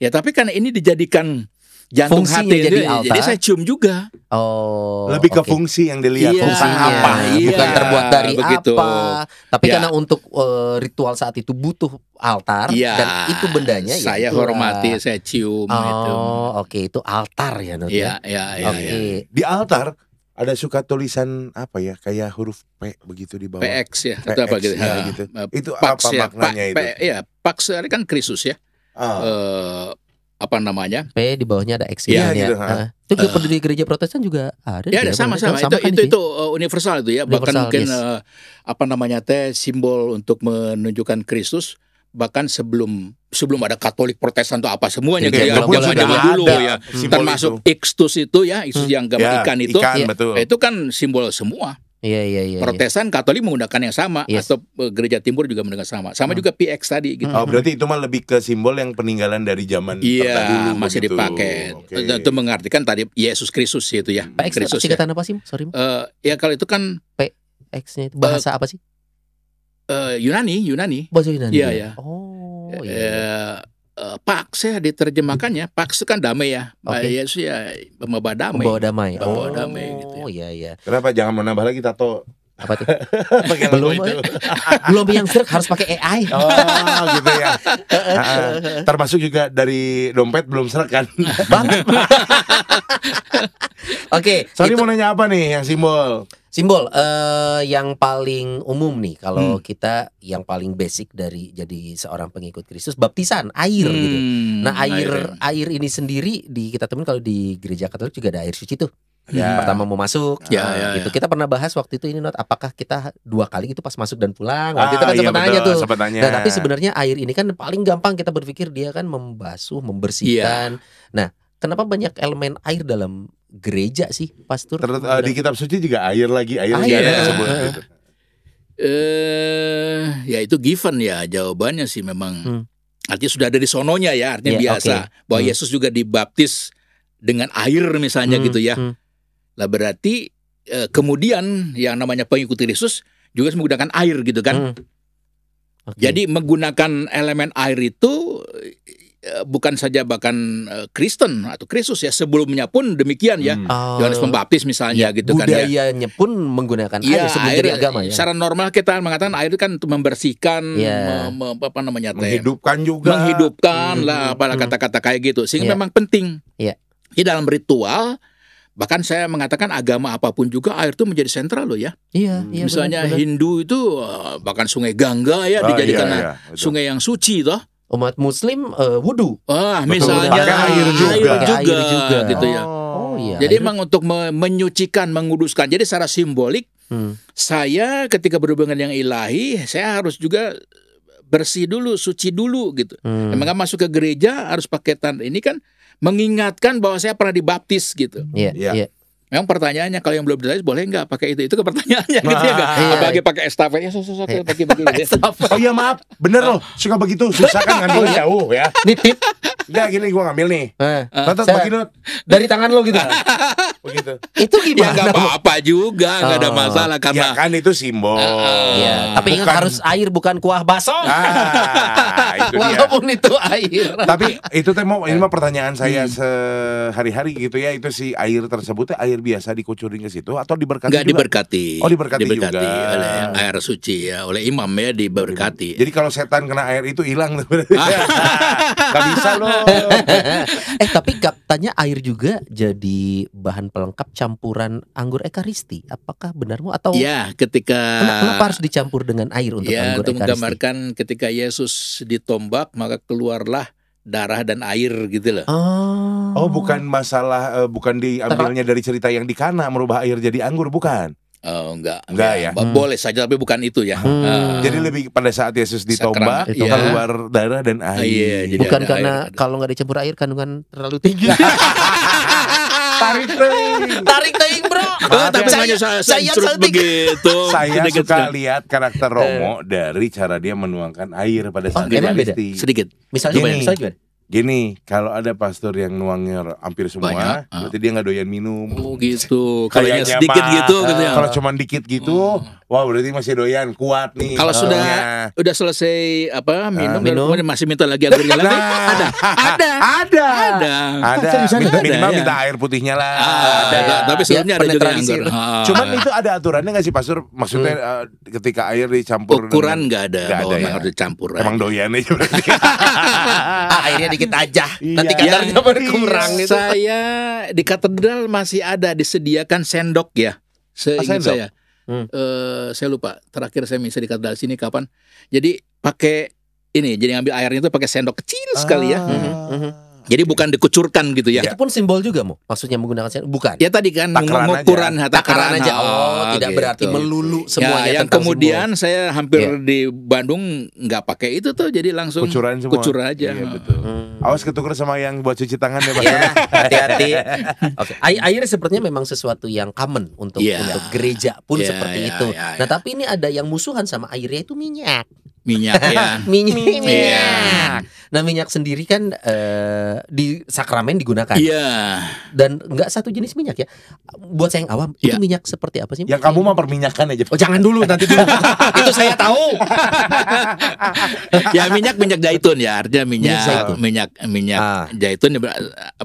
Ya tapi kan ini dijadikan jantung hati jadi iya, alta. Jadi saya cium juga. Oh. Lebih ke okay. fungsi yang dilihat, iya, apa, iya, bukan terbuat dari begitu. apa. Tapi iya. karena untuk uh, ritual saat itu butuh altar iya, dan itu bendanya saya ya. itu, hormati, saya cium oh, itu. oke okay. itu altar ya, nanti. Ya? Iya, iya, iya, iya. Di altar ada suka tulisan apa ya kayak huruf P begitu di bawah PX ya PX, itu apa gitu, ya, gitu. Eh, itu Pax, apa ya, maknanya pa, itu P, ya kan Kristus ya oh apa namanya P di bawahnya ada X iya, ya, gitu, Nah, itu uh, eh. pendiri gereja Protestan juga ada ya, ya sama sama, itu kan itu, itu eh, universal itu ya universal, bahkan mungkin yes. uh, apa namanya teh simbol untuk menunjukkan Kristus bahkan sebelum sebelum ada Katolik Protestan atau apa semuanya ya, gitu ya, zaman zaman dulu ya hmm. termasuk Ixtus itu ya Ixtus hmm. yang gambar ya, ikan itu ikan, ya, itu kan simbol semua Iya iya iya. Protestan iya. Katolik menggunakan yang sama yes. atau eh, gereja timur juga menggunakan sama. Sama hmm. juga PX tadi gitu. Oh, berarti itu mah lebih ke simbol yang peninggalan dari zaman Iya, dulu, masih begitu. dipakai. Okay. Itu, mengartikan tadi Yesus Kristus itu ya. PX Kristus. Singkatan ya. apa sih? Sorry. Uh, ya kalau itu kan PX-nya itu bahasa uh, apa sih? Uh, Yunani, Yunani. Bahasa Yunani. Iya, ya. Iya. Oh, iya. Uh, uh, eh, pak saya diterjemahkannya pak itu kan damai ya. Okay. Yesus ya membawa damai. Membawa damai. oh, damai gitu. ya. Oh ya. iya iya. Kenapa jangan menambah lagi tato apa tuh? Pake belum itu. Eh. belum yang serik harus pakai AI. Oh, gitu ya. termasuk juga dari dompet belum serak kan? Banget. Oke, okay, sorry itu, mau nanya apa nih yang simbol? Simbol uh, yang paling umum nih kalau hmm. kita yang paling basic dari jadi seorang pengikut Kristus baptisan air hmm, gitu. Nah, hmm, air air, ya. air ini sendiri di kita temen kalau di gereja Katolik juga ada air suci tuh ya. pertama mau masuk ya, nah, ya gitu ya. kita pernah bahas waktu itu ini not apakah kita dua kali itu pas masuk dan pulang waktu ah, itu kan ah, iya, sempat iya, tuh sempat Nah, tapi sebenarnya air ini kan paling gampang kita berpikir dia kan membasuh membersihkan yeah. nah kenapa banyak elemen air dalam gereja sih pastor Ter uh, eh, di kitab suci juga air lagi air, air. Juga disebut gitu eh ya itu given ya jawabannya sih memang hmm. artinya sudah ada di sononya ya artinya yeah, biasa okay. bahwa hmm. Yesus juga dibaptis dengan air misalnya hmm, gitu ya hmm lah berarti eh, kemudian yang namanya pengikut Kristus juga menggunakan air gitu kan. Hmm. Okay. Jadi menggunakan elemen air itu eh, bukan saja bahkan eh, Kristen atau Kristus ya sebelumnya pun demikian ya. Hmm. Oh. Yohanes Pembaptis misalnya ya, gitu kan ya. Budayanya pun menggunakan ya, air sebelum air, agama ya. Secara normal kita mengatakan air itu kan untuk membersihkan ya. me, me, apa namanya menghidupkan ya. juga. Menghidupkan hmm. lah pada kata-kata kayak gitu sehingga ya. memang penting. Ya. Di dalam ritual bahkan saya mengatakan agama apapun juga air itu menjadi sentral loh ya. Iya, hmm. iya Misalnya benar, benar. Hindu itu eh, bahkan Sungai Gangga ya ah, dijadikan iya, iya, sungai yang suci toh. Umat Muslim uh, wudu. Ah, misalnya Betul. air juga, air juga, air juga gitu ya. Oh, oh iya. Jadi memang untuk menyucikan, menguduskan. Jadi secara simbolik hmm. saya ketika berhubungan yang ilahi, saya harus juga bersih dulu, suci dulu gitu. Hmm. Emang masuk ke gereja harus pakai tanda ini kan mengingatkan bahwa saya pernah dibaptis gitu. Iya. Yeah, yeah. yeah. Memang pertanyaannya kalau yang belum jelas boleh nggak pakai itu? Itu ke pertanyaannya nah, gitu ya enggak? Nah, iya, bagi pakai iya. Ya. estafet ya susah bagi bagi gitu. Oh iya maaf, bener loh suka begitu susah kan ngambil iya. jauh ya. Nitip. Ya gini gua ngambil nih. Heeh. Uh, bagi not. dari tangan lo gitu. Begitu. Itu ya, gimana? Ya enggak apa-apa juga, enggak ada oh. masalah karena Ya kan itu simbol. Ah, iya, tapi ingat harus air bukan kuah bakso. Ah, itu Walaupun itu air. Tapi itu teh mau ini eh. mah pertanyaan saya hmm. sehari-hari gitu ya, itu si air tersebut air biasa dikucurin ke situ atau diberkati? Enggak juga? diberkati. Oh diberkati, diberkati juga. oleh air suci ya, oleh imam ya diberkati. Jadi kalau setan kena air itu hilang Gak bisa loh. eh tapi katanya air juga jadi bahan pelengkap campuran anggur ekaristi. Apakah benarmu atau? Ya ketika. Kenapa harus dicampur dengan air untuk ya, anggur untuk ekaristi? menggambarkan ketika Yesus ditombak maka keluarlah darah dan air gitu loh. Oh, oh bukan masalah uh, bukan diambilnya dari cerita yang di kana merubah air jadi anggur bukan. Oh enggak, enggak, ya. ya. Hmm. Boleh saja tapi bukan itu ya. Hmm. Uh, jadi lebih pada saat Yesus ditombak itu ya. keluar darah dan iya, air. Uh, iya, jadi bukan karena air, kalau nggak dicampur air kandungan terlalu tinggi. tarik teuing. tarik Oh, tapi saya, saya, saya begitu. Saya suka lihat karakter eh. Romo dari cara dia menuangkan air pada saat oh, emang beda sedikit. Misalnya gini, misalnya gimana? Gini, kalau ada pastor yang nuangnya hampir semua, Banyak, ah. berarti dia nggak doyan minum. Oh gitu. Kalau yang sedikit gitu, gitu ya. Kalau cuma dikit gitu, hmm. Wah berarti masih doyan kuat nih. Kalau oh, sudah iya. udah selesai apa ah, minum, uh, minum. masih minta lagi airnya lagi nah. ada ada ada ada ada minta, minimal ada, minta air putihnya lah. Ah, ada, ada. Iya. Tapi ya, sebelumnya ya, ada juga anggur. Ah. Cuman itu ada aturannya nggak sih Pasur? Maksudnya hmm. Eh, ketika air dicampur ukuran nggak ada. Gak ada ya. harus dicampur. Eh. Emang doyannya berarti. Ah, airnya dikit aja. Iya. Nanti kadarnya berkurang itu. Saya di katedral masih ada disediakan sendok ya. Seingat saya hmm. uh, saya lupa terakhir saya misalnya dikata sini kapan jadi pakai ini jadi ngambil airnya itu pakai sendok kecil ah. sekali ya ah. -hmm. -hmm jadi bukan dikucurkan gitu ya. Itu pun simbol juga mau, Maksudnya menggunakan simbol bukan. Ya tadi kan takaran mengukuran aja. takaran aja. Oh, oh tidak gitu. berarti melulu ya, semuanya ya, yang kemudian simbol. saya hampir yeah. di Bandung nggak pakai itu tuh jadi langsung kucuran semua. Kucur aja. Iya, betul. Hmm. Awas ketuker sama yang buat cuci tangan ya Pak. Iya, hati-hati. Oke. Okay. Air sepertinya memang sesuatu yang common untuk yeah. untuk gereja pun yeah, seperti yeah, itu. Yeah, nah, yeah. tapi ini ada yang musuhan sama airnya itu minyak minyak ya minyak. minyak minyak nah minyak sendiri kan uh, di sakramen digunakan iya dan nggak satu jenis minyak ya buat saya yang awam yeah. itu iya. minyak seperti apa sih yang kamu mau perminyakan aja oh jangan dulu nanti dulu itu saya tahu ya minyak minyak zaitun ya artinya minyak minyak minyak, minyak ah. zaitun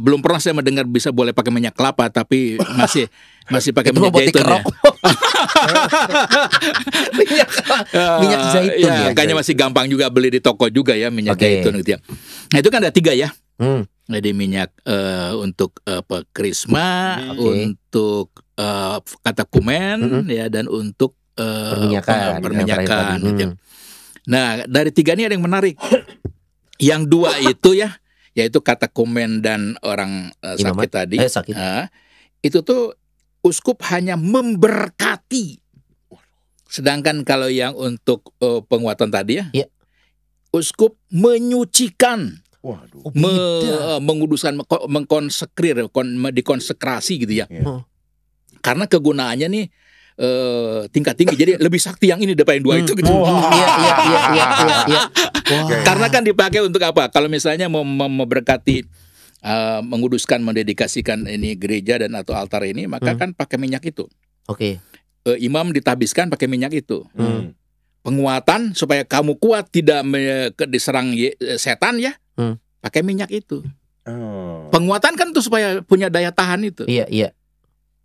belum pernah saya mendengar bisa boleh pakai minyak kelapa tapi masih Masih pakai ya? eh, minyak zaitun ya. minyak, minyak zaitun ya. Makanya kayaknya masih gampang juga beli di toko juga ya minyak okay. zaitun gitu ya. Nah itu kan ada tiga ya. Hmm. Ada minyak uh, untuk uh, krisma, okay. untuk uh, kata kumen -hmm. ya dan untuk uh, perminyakan, perminyakan gitu. ya. hmm. Nah dari tiga ini ada yang menarik. yang dua itu ya yaitu kata komen dan orang uh, sakit tadi eh, sakit. Uh, itu tuh uskup hanya memberkati. Sedangkan kalau yang untuk uh, penguatan tadi ya, ya. uskup menyucikan. Waduh. Oh, me, eh, menguduskan mengkonsekrir kon, dikonsekrasi gitu ya. ya. Karena kegunaannya nih uh, eh, tingkat tinggi jadi lebih sakti yang ini depan yang dua hmm. itu gitu. Iya, iya, iya, Karena kan dipakai untuk apa? Kalau misalnya mau memberkati uh, menguduskan mendedikasikan ini gereja dan atau altar ini maka hmm. kan pakai minyak itu. Oke. Okay. Uh, eh, imam ditabiskan pakai minyak itu. Hmm. hmm. Penguatan supaya kamu kuat tidak me- diserang ye- eh, setan ya. Hmm. Pakai minyak itu. Oh. Penguatan kan tuh supaya punya daya tahan itu. Iya, iya.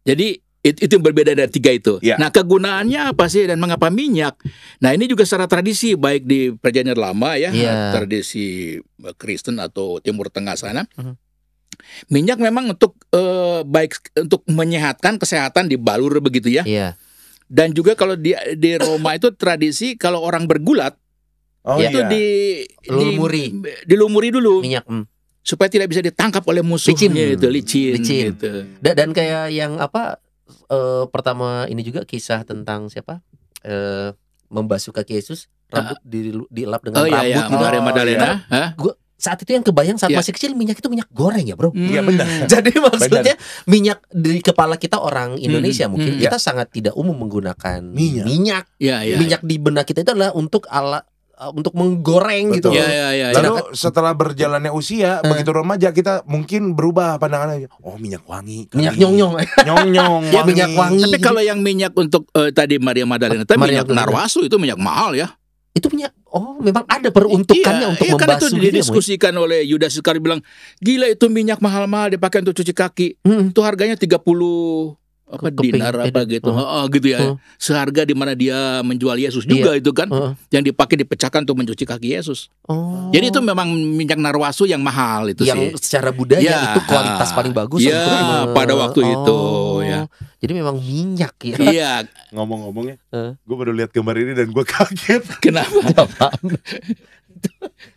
Jadi itu, itu yang berbeda dari tiga itu. Ya. Nah kegunaannya apa sih dan mengapa minyak? Nah ini juga secara tradisi baik di perjanjian lama ya, ya. tradisi Kristen atau Timur Tengah sana. Uh hmm. -huh. Minyak memang untuk uh, baik untuk menyehatkan kesehatan di balur begitu ya. Iya. Dan juga kalau di di Roma itu tradisi kalau orang bergulat oh, itu iya. di dilumuri di, dilumuri dulu minyak. Mm supaya tidak bisa ditangkap oleh musuh. licin. itu hmm. licin, licin. Gitu. Dan, dan kayak yang apa e, pertama ini juga kisah tentang siapa e, membasuh kaki Yesus ah. rambut uh, dilap dielap dengan oh, rambut iya, iya. gitu. Oh, Maria Madalena. Iya. Nah, gua saat itu yang kebayang saat yeah. masih kecil minyak itu minyak goreng ya bro. Hmm. Iya mm. benar. Jadi maksudnya benar. minyak di kepala kita orang hmm. Indonesia mm. mungkin mm. kita yeah. sangat tidak umum menggunakan minyak. Minyak, yeah, yeah, minyak yeah. di benak kita itu adalah untuk ala uh, untuk menggoreng gitu Betul. gitu. Ya, ya, ya, Lalu ya. setelah berjalannya usia, hmm. begitu remaja kita mungkin berubah pandangannya. Oh minyak wangi, kali. minyak nyong nyong, nyong nyong, ya, minyak wangi. Tapi kalau yang minyak untuk uh, tadi Maria Madalena, tapi minyak narwasu itu minyak mahal ya. Itu minyak Oh, memang ada peruntukannya iya, untuk iya, Iya, kan itu didiskusikan ya, oleh Yuda Sukari bilang, "Gila itu minyak mahal-mahal dipakai untuk cuci kaki. Hmm. Itu harganya 30 apa Keping, dinar apa gitu, uh, Oh, gitu ya, uh, seharga di mana dia menjual Yesus juga iya, itu kan, uh, yang dipakai dipecahkan untuk mencuci kaki Yesus. Oh. Jadi itu memang minyak narwasu yang mahal itu yang sih. Yang secara budaya ya, itu kualitas uh, paling bagus. Ya, pada waktu oh, itu ya. Jadi memang minyak ya. Iya. Ngomong-ngomong ya, uh. gue baru lihat gambar ini dan gue kaget. Kenapa?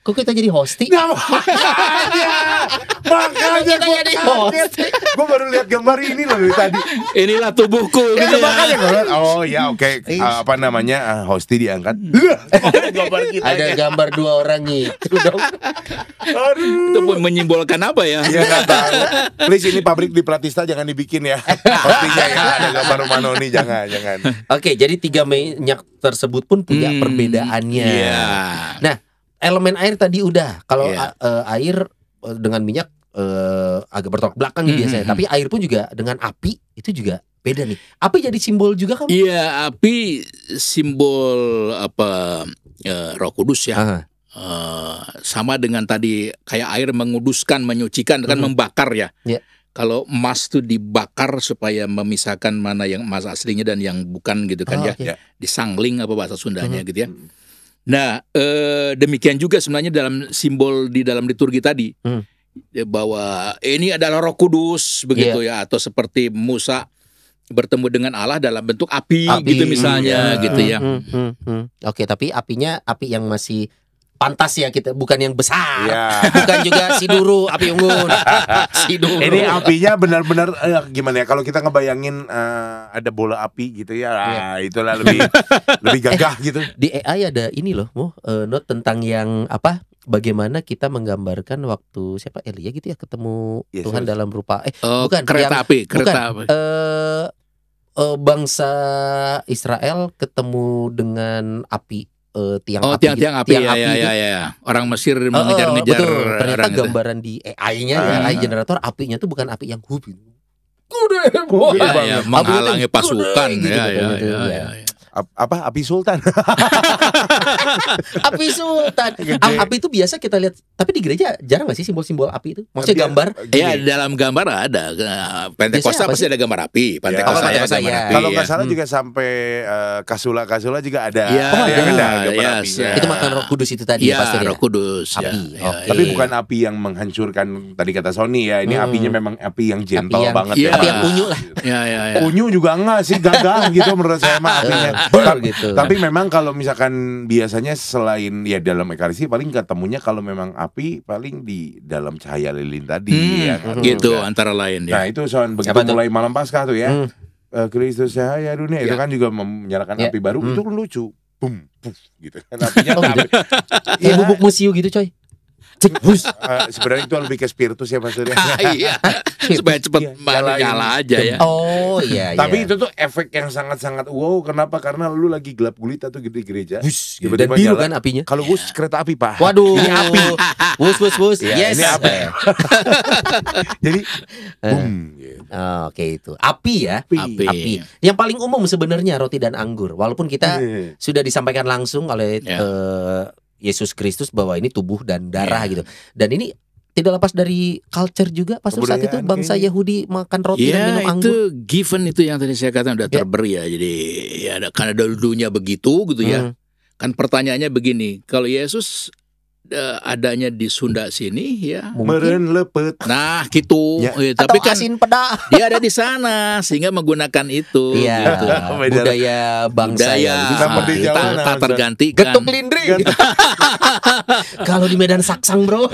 Kok kita jadi hosting? Nah, makanya, makanya gue jadi kaget. Gue baru lihat gambar ini loh dari tadi. Inilah tubuhku. Gitu ya, gitu makanya gue lihat. Oh ya, oke. Okay. Iya. Uh, ah, apa namanya? Uh, hosti diangkat. Hmm. oh, gambar kita Ada ya. gambar dua orang itu dong. Aduh. Itu pun menyimbolkan apa ya? Iya nggak tahu. Please ini pabrik di Pratista jangan dibikin ya. Hostingnya ya ada gambar Manoni jangan jangan. Oke, okay, jadi tiga minyak tersebut pun punya hmm, perbedaannya. Yeah. Nah, elemen air tadi udah. Kalau yeah. Iya. uh, air e, dengan minyak uh, agak bertolak belakang mm -hmm. biasanya. Hmm, Tapi hmm. air pun juga dengan api itu juga beda nih. Api jadi simbol juga kan? Iya, api simbol apa uh, Roh Kudus ya. uh-huh. Uh, sama dengan tadi kayak air menguduskan, menyucikan kan hmm. membakar ya. Yeah kalau emas tuh dibakar supaya memisahkan mana yang emas aslinya dan yang bukan gitu kan oh, ya. Okay. Disangling apa bahasa Sundanya -hmm. gitu ya. Nah, eh, demikian juga sebenarnya dalam simbol di dalam liturgi tadi hmm. Ya, bahwa ini adalah Roh Kudus begitu yeah. ya atau seperti Musa bertemu dengan Allah dalam bentuk api, api. gitu misalnya hmm, iya. gitu ya. Hmm, hmm, hmm, hmm. Oke, tapi apinya api yang masih pantas ya kita bukan yang besar ya. bukan juga si duru api unggun si duru ini apinya benar-benar eh, gimana ya kalau kita ngebayangin eh, ada bola api gitu ya ah, iya. itulah lebih lebih gagah eh, gitu di AI ada ini loh mau uh, eh, note tentang yang apa bagaimana kita menggambarkan waktu siapa Elia gitu ya ketemu yes, Tuhan yes. dalam rupa eh oh, bukan kereta yang, api kereta bukan, api uh, uh, bangsa Israel ketemu dengan api uh, tiang oh, api tiang, tiang gitu. api, tiang ya, api ya, ya, ya, ya. orang Mesir uh, mengejar-ngejar betul. ternyata gitu. gambaran itu. di AI-nya uh, ya, ah. AI generator apinya tuh bukan api yang hub gede banget ya, ya, menghalangi pasukan ya, ya, ya, ya, ya. Apa api sultan? api sultan. Api itu biasa kita lihat, tapi di gereja jarang gak sih simbol-simbol api itu? Maksudnya ya, gambar? Iya, dalam gambar ada. Eh, Pentekosta pasti ada gambar api. Ya, Pentekosta ada gambar ya. api. Kalau nggak iya. salah juga hmm. sampai eh, kasula-kasula juga ada. Iya, ada gambar Ya. Itu makan roh kudus itu tadi ya, iya, pasti. roh kudus. Api. Tapi bukan api yang menghancurkan tadi kata Sony ya. Ini hmm. apinya memang api yang gentle banget. Iya. Api yang unyu lah. Unyu juga enggak sih gagah gitu menurut saya mah gitu. Tapi memang kalau misalkan biasa biasanya selain ya dalam ekarisi paling ketemunya kalau memang api paling di dalam cahaya lilin tadi hmm, ya kan? Hmm. gitu ya. antara lain ya. Nah itu soal begitu Siapa mulai tuh? malam pasca tuh ya. Hmm. Eh, Kristus hmm. uh, cahaya dunia ya. itu kan juga menyalakan ya. api baru hmm. itu lucu. bum, gitu kan apinya oh, api. Gitu. Iya, ya. bubuk musiu gitu coy cik bus uh, sebenarnya itu lebih ke spiritus ya maksudnya ah, iya supaya iya, cepet iya, iya, nyala, nyala aja ya oh iya, iya tapi itu tuh efek yang sangat sangat wow kenapa karena lu lagi gelap gulita tuh gitu di gereja bus tiba dan biru nyala. kan apinya kalau bus kereta api pak waduh ini api bus bus bus ya, yes ini api eh. jadi eh. boom gitu. oh, oke okay, itu api ya api. api. api yang paling umum sebenarnya roti dan anggur walaupun kita yeah. sudah disampaikan langsung oleh yeah. uh, Yesus Kristus bahwa ini tubuh dan darah yeah. gitu. Dan ini tidak lepas dari culture juga pas saat itu bangsa kayaknya. Yahudi makan roti yeah, dan iya, minum anggur. itu given itu yang tadi saya katakan udah yeah. terberi ya. Jadi ya karena dulunya begitu gitu ya. Hmm. Kan pertanyaannya begini, kalau Yesus Eh, adanya di Sunda sini ya. Meren lepet. Nah, gitu. Ya. Ya, tapi Atau kan peda. Dia ada di sana sehingga menggunakan itu ya. gitu. budaya bangsa yang ya. tak, nah, tergantikan. Getuk lindri. Kalau di Medan Saksang, Bro.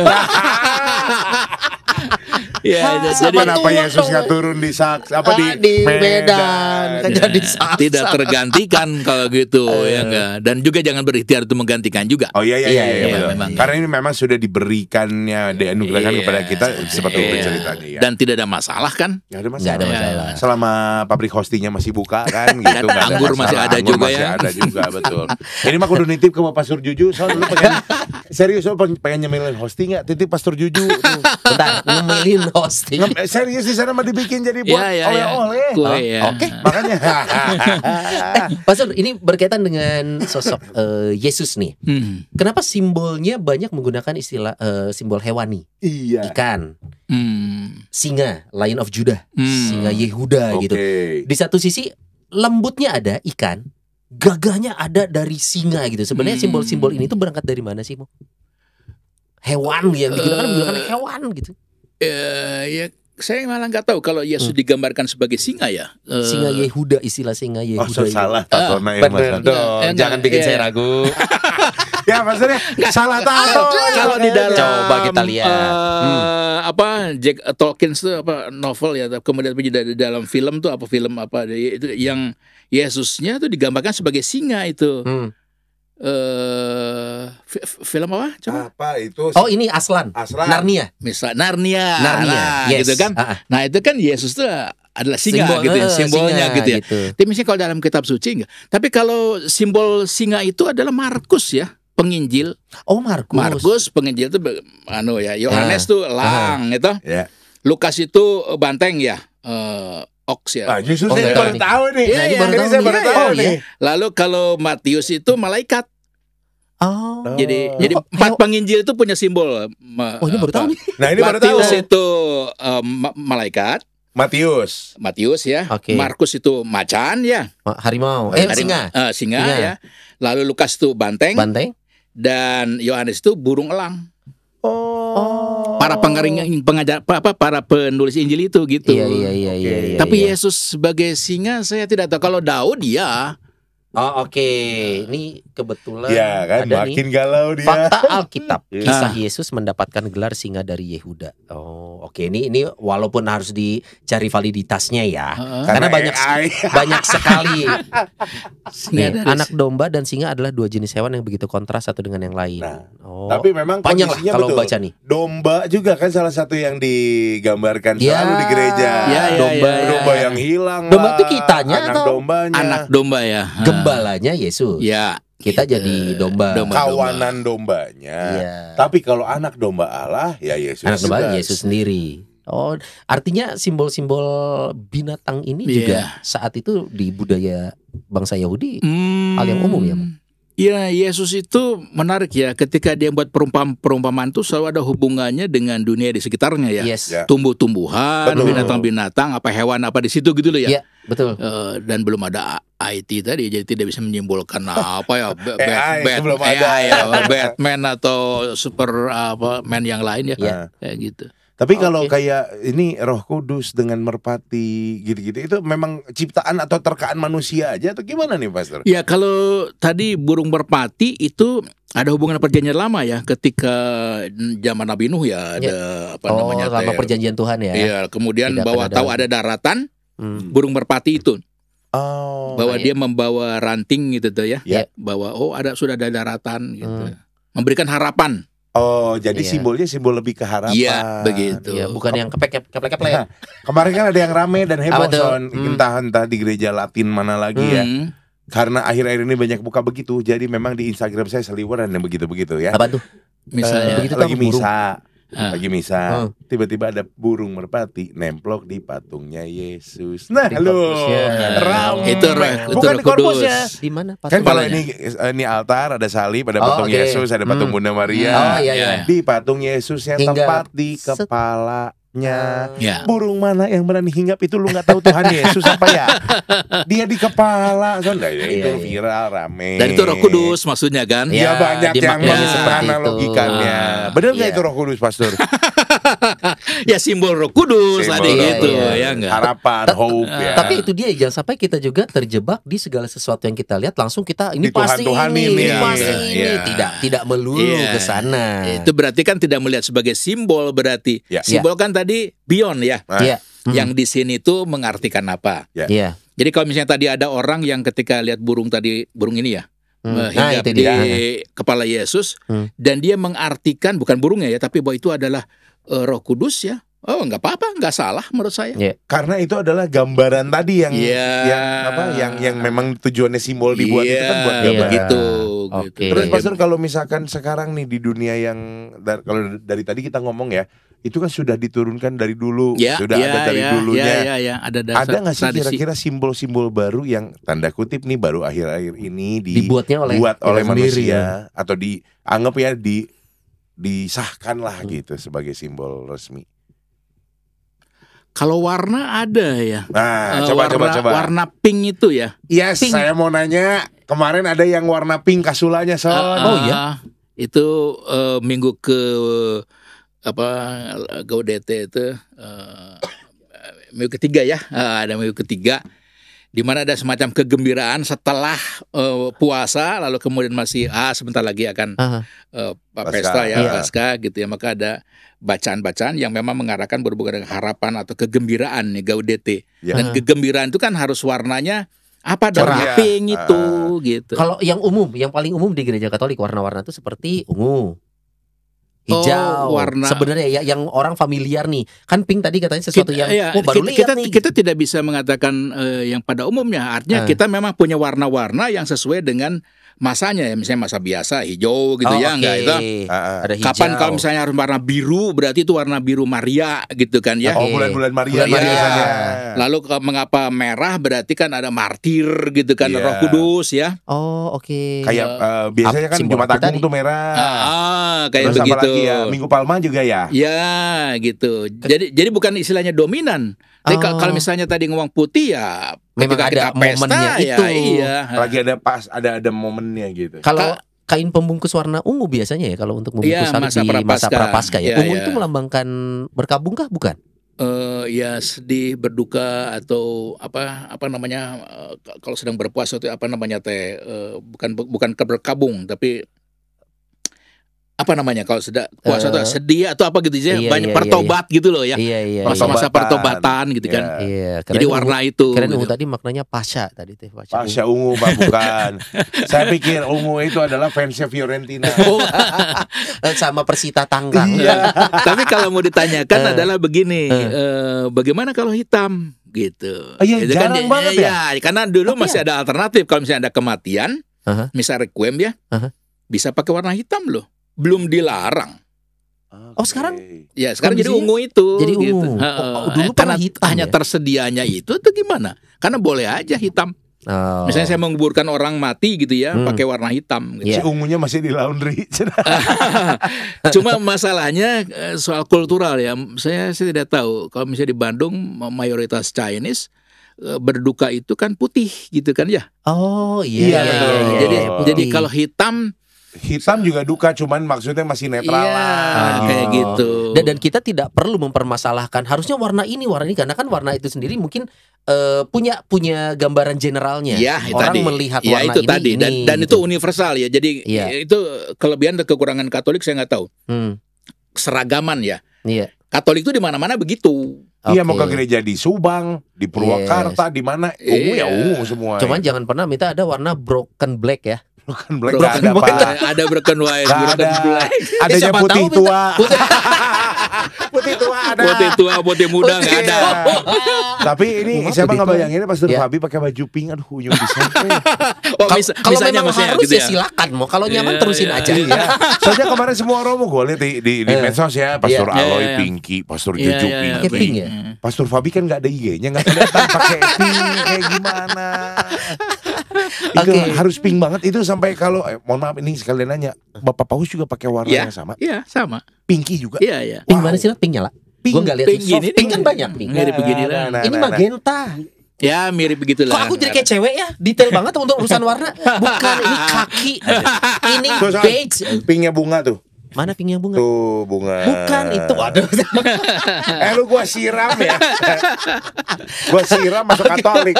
Iya, jadi kenapa Yesus nggak turun di Saks apa ah, di, di Medan, Medan. Kan ya, di Tidak tergantikan kalau gitu eh. ya enggak. Dan juga jangan berikhtiar itu menggantikan juga. Oh iya iya iya, iya, iya, iya memang. Karena ini memang sudah diberikannya dianugerahkan iya, kepada kita seperti iya. tadi ya. Dan tidak ada masalah kan? Enggak ada masalah. ada masalah. Selama pabrik hostingnya masih buka kan gitu Anggur ada. Anggur masih ada juga ya. Masih ada juga betul. Ini mah kudu nitip ke Bapak Surjuju soalnya dulu serius lo oh, pengen nyemilin hosting gak? Titi Pastor Juju. Bentar, nyemilin hosting. serius di sana mah dibikin jadi buat ya, ya, ya. oleh-oleh. yeah, oh, yeah. Oke, okay, makanya. eh, Pastor, ini berkaitan dengan sosok uh, Yesus nih. Hmm. Kenapa simbolnya banyak menggunakan istilah uh, simbol hewani? Iya. Ikan. Hmm. Singa, Lion of Judah, hmm. singa Yehuda okay. gitu. Di satu sisi lembutnya ada ikan, gagahnya ada dari singa gitu. Sebenarnya hmm. simbol-simbol ini tuh berangkat dari mana sih, Mo? Hewan uh, yang eh, digunakan uh, bukan hewan gitu. Uh, ya saya malah nggak tahu kalau Yesus hmm. digambarkan sebagai singa ya. Uh, singa Yehuda istilah singa oh, Yehuda. Oh, salah Tatona uh, dong. Jangan bikin yeah. saya iya. ragu. ya maksudnya salah tahu. Ah, kalau di dalam coba kita lihat. Uh, hmm apa Jack eh, Tolkien itu apa novel ya kemudian menjadi dalam film tuh apa film apa itu yang Yesusnya tuh digambarkan sebagai singa itu. Hmm. Uh, film apa? Coba. Apa itu? Oh ini Aslan. Aslan. Narnia. Misal Narnia. Narnia. Nah, gitu yes. gitu kan. uh Nah itu kan Yesus itu adalah singa simbol, gitu ya, eh, simbolnya singa, gitu ya. Gitu. Tapi misalnya kalau dalam kitab suci enggak. Tapi kalau simbol singa itu adalah Markus ya penginjil. Oh Markus. Markus penginjil itu anu ya, Yohanes ah. tuh lang ah. gitu. Yeah. Lukas itu eh, banteng ya. Uh, ox ya. Ah, justru oh, saya ya. baru tahu nih. ya, baru tahu, baru tahu oh, iya. Lalu kalau Matius itu malaikat. Oh. Jadi oh. jadi empat penginjil itu punya simbol. Oh, ini baru tahu nih. Nah, ini baru tahu. Matius itu uh, malaikat. Matius. Matius ya. Okay. Markus itu macan ya. Harimau. Eh, harimau. singa. Uh, singa, singa ya. Lalu Lukas itu banteng. Banteng dan Yohanes itu burung elang. Oh. Para pengering pengajar apa para penulis Injil itu gitu. Iya iya iya. iya, iya Tapi iya. Yesus sebagai singa saya tidak tahu kalau Daud ya Oh oke, okay. Iya. ini kebetulan ya kan ada makin nih, galau dia. Fakta Alkitab, iya. kisah nah. Yesus mendapatkan gelar singa dari Yehuda. Oh oke, okay. ini ini walaupun harus dicari validitasnya ya, uh-huh. karena, karena banyak AI. banyak sekali. nih, anak domba dan singa adalah dua jenis hewan yang begitu kontras satu dengan yang lain. Nah, oh, tapi memang panjang lah kalau betul. baca nih. Domba juga kan salah satu yang digambarkan ya. selalu di gereja. Ya, ya, domba, ya, ya, domba ya. yang hilang. Domba lah. itu kitanya anak atau dombanya. anak domba ya. Gem gembalanya Yesus. Ya. Kita gitu. jadi domba. domba Kawanan domba. dombanya. Ya. Tapi kalau anak domba Allah ya Yesus. Anak domba Yesus sendiri. Oh, artinya simbol-simbol binatang ini yeah. juga saat itu di budaya bangsa Yahudi hmm. hal yang umum ya. Ya, Yesus itu menarik ya. Ketika dia buat perumpamaan-perumpamaan itu selalu ada hubungannya dengan dunia di sekitarnya ya. Yes. Yeah. Tumbuh-tumbuhan, binatang-binatang, apa hewan apa di situ gitu loh ya. Yeah, betul. Uh, dan belum ada IT tadi jadi tidak bisa menyimbolkan apa ya ya Batman atau super apa man yang lain ya. Yeah. Kayak gitu. Tapi kalau okay. kayak ini Roh Kudus dengan merpati gitu-gitu itu memang ciptaan atau terkaan manusia aja atau gimana nih Pastor? Ya kalau tadi burung merpati itu ada hubungan perjanjian lama ya ketika zaman Nabi Nuh ya, ya. ada ya. apa oh, namanya lama ter... perjanjian Tuhan ya. Iya, kemudian Tidak bahwa tahu ada daratan hmm. burung merpati itu. Oh, bahwa nah, dia membawa ranting gitu tuh ya. ya. Bahwa oh ada sudah ada daratan gitu. Hmm. Memberikan harapan. Oh, jadi iya. simbolnya simbol lebih ke harapan. Iya, begitu. Iya, bukan yang kepek keplek keplek. Nah, kemarin kan ada yang rame dan heboh soal hmm. entah entah di gereja Latin mana lagi ya. hmm. ya. Karena akhir-akhir ini banyak buka begitu, jadi memang di Instagram saya seliweran yang begitu-begitu ya. Apa tuh? Misalnya uh, begitu lagi misa. Burung lagi ah. misa ah. tiba-tiba ada burung merpati nemplok di patungnya Yesus nah lo ya. ram itu bukan di korpusnya. ya di mana kan kalau ini eh, ini altar ada salib ada oh, patung oh, okay. Yesus ada hmm. patung hmm. Bunda Maria oh, iya, iya. di patung Yesus yang tempat di kepala nya Yeah. Burung mana yang berani hinggap itu lu nggak tahu Tuhan Yesus apa ya? Dia di kepala kan nah, ya, itu iya. viral rame. Dan itu Roh Kudus maksudnya kan? Iya ya, banyak yang menganalogikannya. Gitu. Nah. Benar nggak iya. itu Roh Kudus Pastor? ya simbol Roh Kudus tadi gitu ya enggak. Harapan, Ta hope ah. ya. Tapi itu dia jangan sampai kita juga terjebak di segala sesuatu yang kita lihat langsung kita ini di pasti Tuhan, ini, ini ya. pasti ya. ini ya. tidak tidak melulu ya. ke sana. Itu berarti kan tidak melihat sebagai simbol berarti. Ya. Simbol ya. kan tadi beyond ya. Nah. Iya. Hmm. Yang di sini itu mengartikan apa? ya. Ya. Jadi kalau misalnya tadi ada orang yang ketika lihat burung tadi burung ini ya, hmm. Eh, nah, hingga nah, di dia. Iya. kepala Yesus hmm. dan dia mengartikan bukan burungnya ya tapi bahwa itu adalah uh, Roh Kudus ya. Oh nggak apa-apa, nggak salah menurut saya. Yeah. Karena itu adalah gambaran tadi yang yeah. yang apa yang yang memang tujuannya simbol dibuat yeah. itu kan iya, buat gambaran. Yeah. Gitu. Iya. gitu. Okay. Terus pastor kalau misalkan sekarang nih di dunia yang dar, kalau dari tadi kita ngomong ya, itu kan sudah diturunkan dari dulu, yeah. sudah yeah, ada dari yeah, dulunya. Yeah, yeah, yeah. Ada dasar, ada nggak sih kira-kira simbol-simbol baru yang tanda kutip nih baru akhir-akhir ini dibuatnya oleh, buat oleh manusia sendiri. Ya. atau dianggap ya di disahkan lah hmm. gitu sebagai simbol resmi. Kalau warna ada ya. Nah, uh, coba warna, coba coba. Warna pink itu ya. Yes, saya mau nanya, kemarin ada yang warna pink kasulanya soal. Uh, ah. oh ya. Itu uh, minggu ke apa Gaudete itu uh, minggu ketiga ya. Uh, ada minggu ketiga di mana ada semacam kegembiraan setelah uh, puasa lalu kemudian masih ah sebentar lagi akan uh, pesta ya iya. gitu ya maka ada bacaan-bacaan yang memang mengarahkan berbagai harapan atau kegembiraan nih gaudete ya. dan kegembiraan itu kan harus warnanya apa dari pink ya. itu uh, gitu kalau yang umum yang paling umum di gereja Katolik warna-warna itu seperti ungu Oh, hijau oh, warna sebenarnya ya yang orang familiar nih kan pink tadi katanya sesuatu kita, yang ya, oh, baru kita, kita, kita tidak bisa mengatakan uh, yang pada umumnya artinya uh. kita memang punya warna-warna yang sesuai dengan masanya ya misalnya masa biasa hijau gitu oh, ya okay. enggak itu ah, ah, ada hijau. kapan kalau misalnya harus warna biru berarti itu warna biru Maria gitu kan ya oh bulan-bulan Maria, bulan gitu kan Maria ya. lalu mengapa merah berarti kan ada martir gitu kan yeah. Roh Kudus ya oh oke okay. kayak uh, biasanya kan Jumat Agung tuh merah ah, ah kayak Terus begitu lagi ya Minggu Palma juga ya ya gitu jadi jadi bukan istilahnya dominan tapi oh. kalau misalnya tadi ngomong putih ya memang Ketika ada momennya ya, itu. Iya. Lagi ada pas ada ada momennya gitu. Kalau kain pembungkus warna ungu biasanya ya kalau untuk iya, membungkus ya, masa di prapaska. masa prapaska ya. ya ungu ya. itu melambangkan berkabungkah bukan? Uh, ya sedih berduka atau apa apa namanya uh, kalau sedang berpuasa itu apa namanya teh uh, bukan bukan keberkabung tapi apa namanya kalau sudah puasa uh, sedia sedih atau apa gitu ya iya, banyak iya, iya, pertobat iya. gitu loh ya iya, iya, masa-masa iya. pertobatan gitu iya. kan iya, keren jadi warna itu keren gitu. tadi maknanya pasha tadi teh pasha, pasha ungu, ungu pak bukan saya pikir ungu itu adalah fansnya Fiorentina oh. sama Persita Tangerang iya. tapi kalau mau ditanyakan uh, adalah begini uh, uh, bagaimana kalau hitam gitu oh, iya, kan jarang kan, banget ya, ya, ya karena dulu Tapi masih ya. ada alternatif kalau misalnya ada kematian uh -huh. misal requiem ya uh -huh. bisa pakai warna hitam loh belum dilarang. Okay. Ah, oh sekarang? Ya sekarang jadi ungu itu. Jadi gitu. ungu. Gitu. Oh, dulu eh, karena hitam hanya ya? tersedianya itu atau gimana? Karena boleh aja hitam. Oh. Misalnya saya menguburkan orang mati gitu ya, hmm. pakai warna hitam. Gitu. Iya. Si ungunya masih di laundry. Cuma masalahnya eh, soal kultural ya, saya saya tidak tahu. Kalau misalnya di Bandung mayoritas Chinese eh, berduka itu kan putih gitu kan ya. Oh iya. iya, iya, iya. Jadi oh. jadi kalau hitam hitam juga duka cuman maksudnya masih netral iya, lah kayak gitu. gitu dan, dan kita tidak perlu mempermasalahkan harusnya warna ini warna ini karena kan warna itu sendiri mungkin uh, punya punya gambaran generalnya ya, orang tadi. melihat ya, warna itu ini, tadi. Dan, ini dan gitu. itu universal ya jadi iya. ya. itu kelebihan dan kekurangan Katolik saya nggak tahu hmm. seragaman ya iya. Katolik itu di mana-mana begitu Okay. Iya mau ke gereja di Subang, di Purwakarta, yes. di mana ungu yeah. ya ungu iya. semua. Cuman jangan pernah minta ada warna broken black ya. Broken Black broken ada black. pak Ada Broken White gak Broken ada. Black Ada yang putih tahu, tua putih, tua ada Putih tua putih muda putih. ada Tapi ini Mereka siapa gak bayanginnya pas yeah. Fabi pakai baju pink Aduh unyu bisa oh, mis Kalau memang harus gitu ya, ya silakan mau Kalau nyaman yeah, terusin yeah. aja yeah. Iya. Soalnya kemarin semua orang mau gue lihat di, di, di iya. medsos ya Pastor yeah. Iya, Aloy yeah, Pinky Pastor yeah, Jojo yeah, Pinky pink, Pastor Fabi kan gak ada IG-nya Gak kelihatan pakai pink kayak gimana itu okay. harus pink banget itu sampai kalau eh, mohon maaf ini sekalian nanya hmm. bapak paus juga pakai warna yeah. yang sama iya yeah, sama pinky juga iya yeah, iya yeah. pink wow. mana sih lah pinknya lah pink, gue nggak lihat pink, ini pink kan banyak pink mirip nah, begini lah nah, nah, ini nah, magenta nah. Ya mirip begitu lah. Kok aku jadi kayak cewek ya? Detail banget untuk urusan warna. Bukan ini kaki, ini ah, beige. Pinknya bunga tuh. Mana pink yang bunga? Tuh bunga. Bukan itu. aduh, eh lu gua siram ya. gua siram masuk Katolik.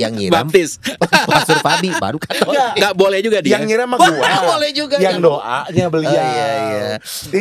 yang nyiram baptis. Pastor Fabi baru Katolik. Gak, boleh juga dia. Yang nyiram sama gua. boleh juga. Yang doanya beliau. Oh, ya. iya, iya.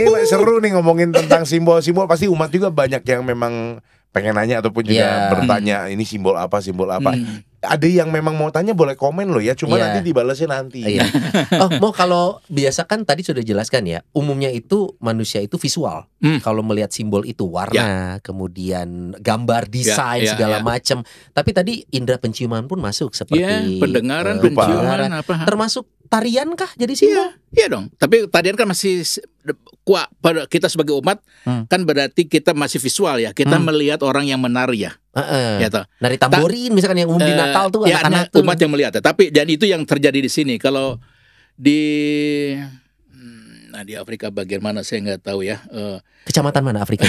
Ini seru nih ngomongin tentang simbol-simbol pasti umat juga banyak yang memang pengen nanya ataupun juga yeah. bertanya ini simbol apa simbol apa hmm ada yang memang mau tanya boleh komen loh ya, cuma yeah. nanti dibalasnya nanti. Yeah. oh, mau kalau biasa kan tadi sudah jelaskan ya, umumnya itu manusia itu visual. Mm. Kalau melihat simbol itu warna, yeah. kemudian gambar, ya, desain yeah, yeah, segala yeah. macam. Tapi tadi indera penciuman pun masuk seperti yeah, pendengaran, uh, pendengaran apa? Termasuk tarian kah jadi sih? Iya, iya dong. Tapi tarian kan masih kuat pada kita sebagai umat hmm. kan berarti kita masih visual ya. Kita hmm. melihat orang yang menari ya. Uh-uh. Ya toh. tamborin misalkan yang umum di eh, Natal tuh ya, iya, anak-anak tuh. umat yang melihat. Ya. Tapi dan itu yang terjadi di sini. Kalau di hmm, nah di Afrika bagaimana saya nggak tahu ya. Eh. Kecamatan mana Afrika?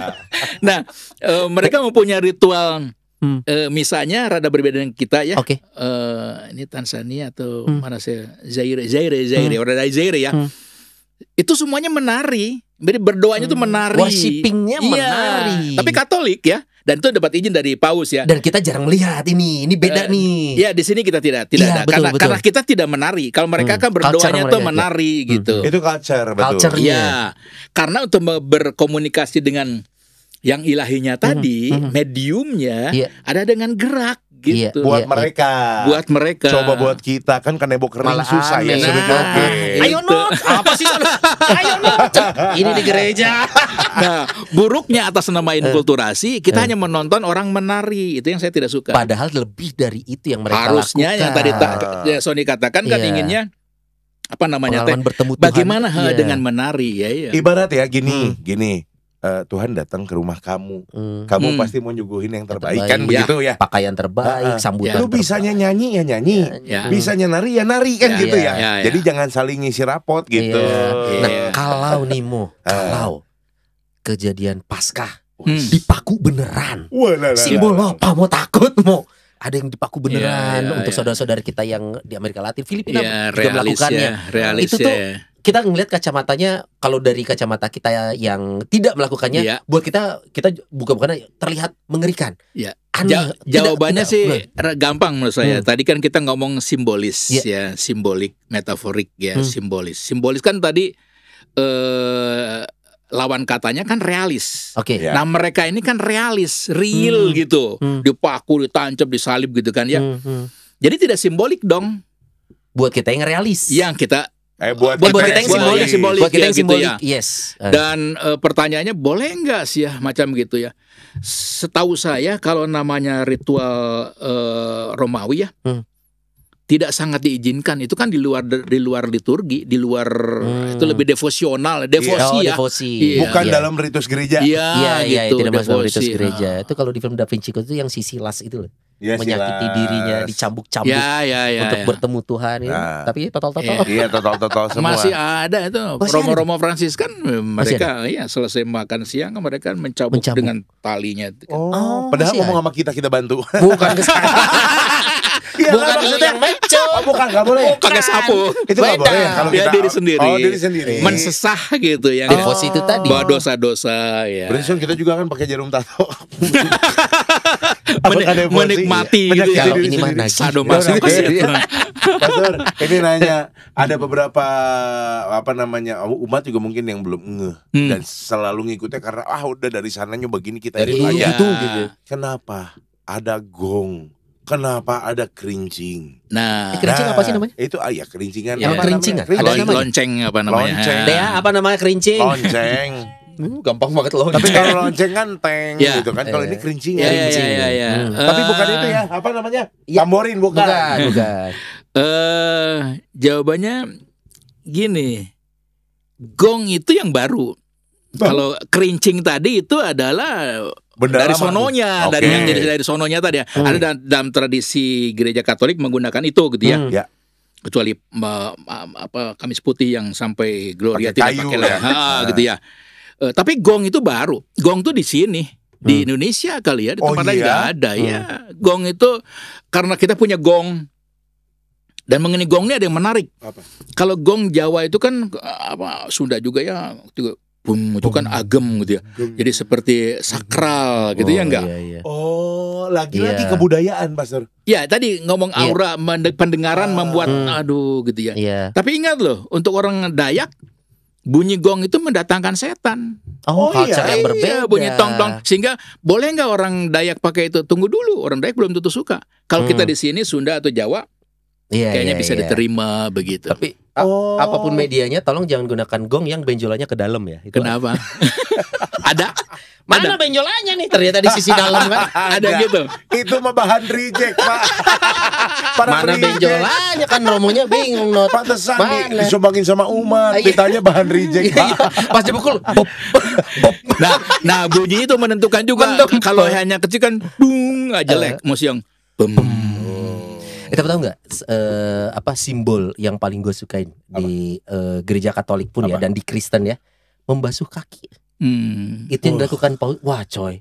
nah, eh, mereka mempunyai ritual Hmm. E, misalnya rada berbeda dengan kita ya. Oke. Okay. Eh, e, ini Tanzania atau hmm. mana saya Zaire, Zaire, Zaire, hmm. orang dari Zaire ya. Hmm. Itu semuanya menari. Jadi berdoanya hmm. tuh menari. Worshippingnya menari iya. menari. Tapi Katolik ya. Dan itu dapat izin dari paus ya. Dan kita jarang melihat ini, ini beda uh, nih. Ya di sini kita tidak, tidak ya, ada. Betul, karena, betul. karena kita tidak menari. Kalau mereka hmm. kan berdoanya itu iya. menari ya. gitu. Hmm. Itu culture, betul. culture Ya, karena untuk berkomunikasi dengan yang ilahinya mhm, tadi mm -hmm. mediumnya yeah. ada dengan gerak gitu. yeah. buat yeah. mereka. Buat mereka. Coba buat kita kan kanebo kering Malah susah ya, aneh. ya nah, Ayo not. Gitu. Apa sih Ayo not. Ini di gereja. nah, buruknya atas nama eh. inkulturasi kita eh. hanya menonton orang menari. Itu yang saya tidak suka. Padahal lebih dari itu yang mereka Harusnya lakukan. yang tadi ta ya Sony katakan kan yeah. inginnya apa namanya teh bertemu Tuhan. bagaimana yeah. dengan menari ya, ya ibarat ya gini hmm. gini uh, Tuhan datang ke rumah kamu. Hmm. Kamu hmm. pasti mau nyuguhin yang terbaik, terbaik kan ya. begitu iya. ya. Pakaian terbaik, uh, sambutan. Ya. Lu bisanya nyanyi ya nyanyi, ya, ya. bisanya nari ya nari kan ya, gitu ya. ya. ya, ya. Jadi jangan saling ngisi rapot iya. gitu. Ya. Nah, iya. kalau Nimo, kalau kejadian pasca hmm. dipaku beneran. Simbol apa mau takut mau ada yang dipaku beneran yeah, yeah, untuk saudara saudara-saudara kita yang di Amerika Latin, Filipina yeah, juga realis, melakukannya. Yeah, ya, itu tuh yeah kita ngelihat kacamatanya kalau dari kacamata kita yang tidak melakukannya yeah. buat kita kita buka bukan terlihat mengerikan. Yeah. Iya. Ja jawabannya tidak, sih tidak. gampang menurut saya. Hmm. Tadi kan kita ngomong simbolis yeah. ya, simbolik, metaforik ya, hmm. simbolis. Simbolis kan tadi eh lawan katanya kan realis. Oke. Okay. Iya. Nah, mereka ini kan realis, real hmm. gitu. Hmm. Dipaku, ditancap, disalib gitu kan ya. Hmm. hmm. Jadi tidak simbolik dong buat kita yang realis. Yang kita Eh buat, buat, kita, buat kita yang simbolik, simbolik buat kita ya, yang gitu simbolik, gitu ya. yes. Eh. Dan e, pertanyaannya boleh nggak sih ya macam gitu ya? Setahu saya kalau namanya ritual e, Romawi ya, hmm tidak sangat diizinkan itu kan di luar di luar liturgi di luar hmm. itu lebih devosional iya. devosi yeah. Oh, ya devosi. Yeah. bukan yeah. dalam ritus gereja iya yeah, yeah, gitu, tidak masuk ritus gereja nah. itu kalau di film Da Vinci Code itu yang sisi las itu loh ya, menyakiti silas. dirinya dicambuk-cambuk ya, ya, ya, untuk ya. bertemu Tuhan ya. Nah. tapi total-total iya, iya total-total semua masih ada itu Romo-Romo Francis kan eh, mereka iya ya selesai makan siang mereka mencabuk, mencabuk. dengan talinya kan. oh, oh padahal ngomong sama kita kita bantu bukan Iya, bukan maksudnya yang maco. Oh, bukan nggak boleh. Pakai sapu. Itu nggak boleh. Kalau ya, kita, diri sendiri. Oh, diri sendiri. Mensesah gitu yang oh. itu tadi. Bawa dosa-dosa ya. Berarti kita juga kan pakai jarum tato. Menik menikmati gitu ya. Kalau ini mana sadomasokis ya. Pastor, ini nanya ada beberapa apa namanya oh, umat juga mungkin yang belum ngeh hmm. dan selalu ngikutnya karena ah udah dari sananya begini kita dari aja. Gitu, gitu. Kenapa ada gong? Kenapa ada kerincing? Nah, eh, kerincing nah, apa sih nah, namanya? Itu ayah ya kerincingan. Ya, apa Ada namanya? Lonceng apa namanya? Lonceng. Dea apa namanya kerincing? Lonceng. Hmm, gampang banget loh. Tapi kalau lonceng kan teng yeah. gitu kan. Kalau yeah. ini eh, kerincing yeah, ya. Iya iya iya. Tapi bukan itu ya. Apa namanya? Yeah. Tamborin bukan. Bukan. bukan. uh, jawabannya gini. Gong itu yang baru. Kalau kerincing tadi itu adalah Benda dari sononya, okay. dari yang jadi dari sononya tadi ya. Hmm. Ada dalam, dalam tradisi gereja Katolik menggunakan itu gitu ya. Hmm. ya. Kecuali ma, eh, eh, apa Kamis Putih yang sampai Gloria pake tidak pakai ya. Nah. gitu ya. Uh, tapi gong itu baru. Gong itu di sini di hmm. Indonesia kali ya, di oh tempat oh, lain iya? ada ya. hmm. ya. Gong itu karena kita punya gong dan mengenai gong ini ada yang menarik. Kalau gong Jawa itu kan apa Sunda juga ya bum itu kan agem gitu ya. Jadi seperti sakral gitu ya, oh, ya enggak? Iya, iya. Oh, lagi-lagi yeah. kebudayaan, Pastor. Ya, tadi ngomong iya. aura yeah. pendengaran ah. membuat hmm. aduh gitu ya. Yeah. Tapi ingat loh, untuk orang Dayak bunyi gong itu mendatangkan setan. Oh, oh iya, yang iya, berbeda. Iya, bunyi tong tong sehingga boleh nggak orang Dayak pakai itu? Tunggu dulu, orang Dayak belum tentu suka. Kalau hmm. kita di sini Sunda atau Jawa yeah, kayaknya yeah, bisa yeah. diterima begitu. Tapi oh. apapun medianya, tolong jangan gunakan gong yang benjolannya ke dalam ya. Itu Kenapa? ada? Mana ada. benjolannya nih? Ternyata di sisi dalam kan ada gitu. Itu mah bahan reject pak. Para Mana reject. benjolannya kan romonya bingung not. Pantesan Mana? disumbangin sama Umar ditanya iya. bahan reject pak. Iya. Pas dipukul, Nah, nah bunyi itu menentukan juga. Kalau hanya kecil kan, dung, aja jelek. Uh. Mau bum kita eh, tahu nggak uh, apa simbol yang paling gue sukain apa? di uh, gereja Katolik pun ya apa? ya dan di Kristen ya membasuh kaki. Hmm. Itu yang dilakukan Paulus. Wah coy,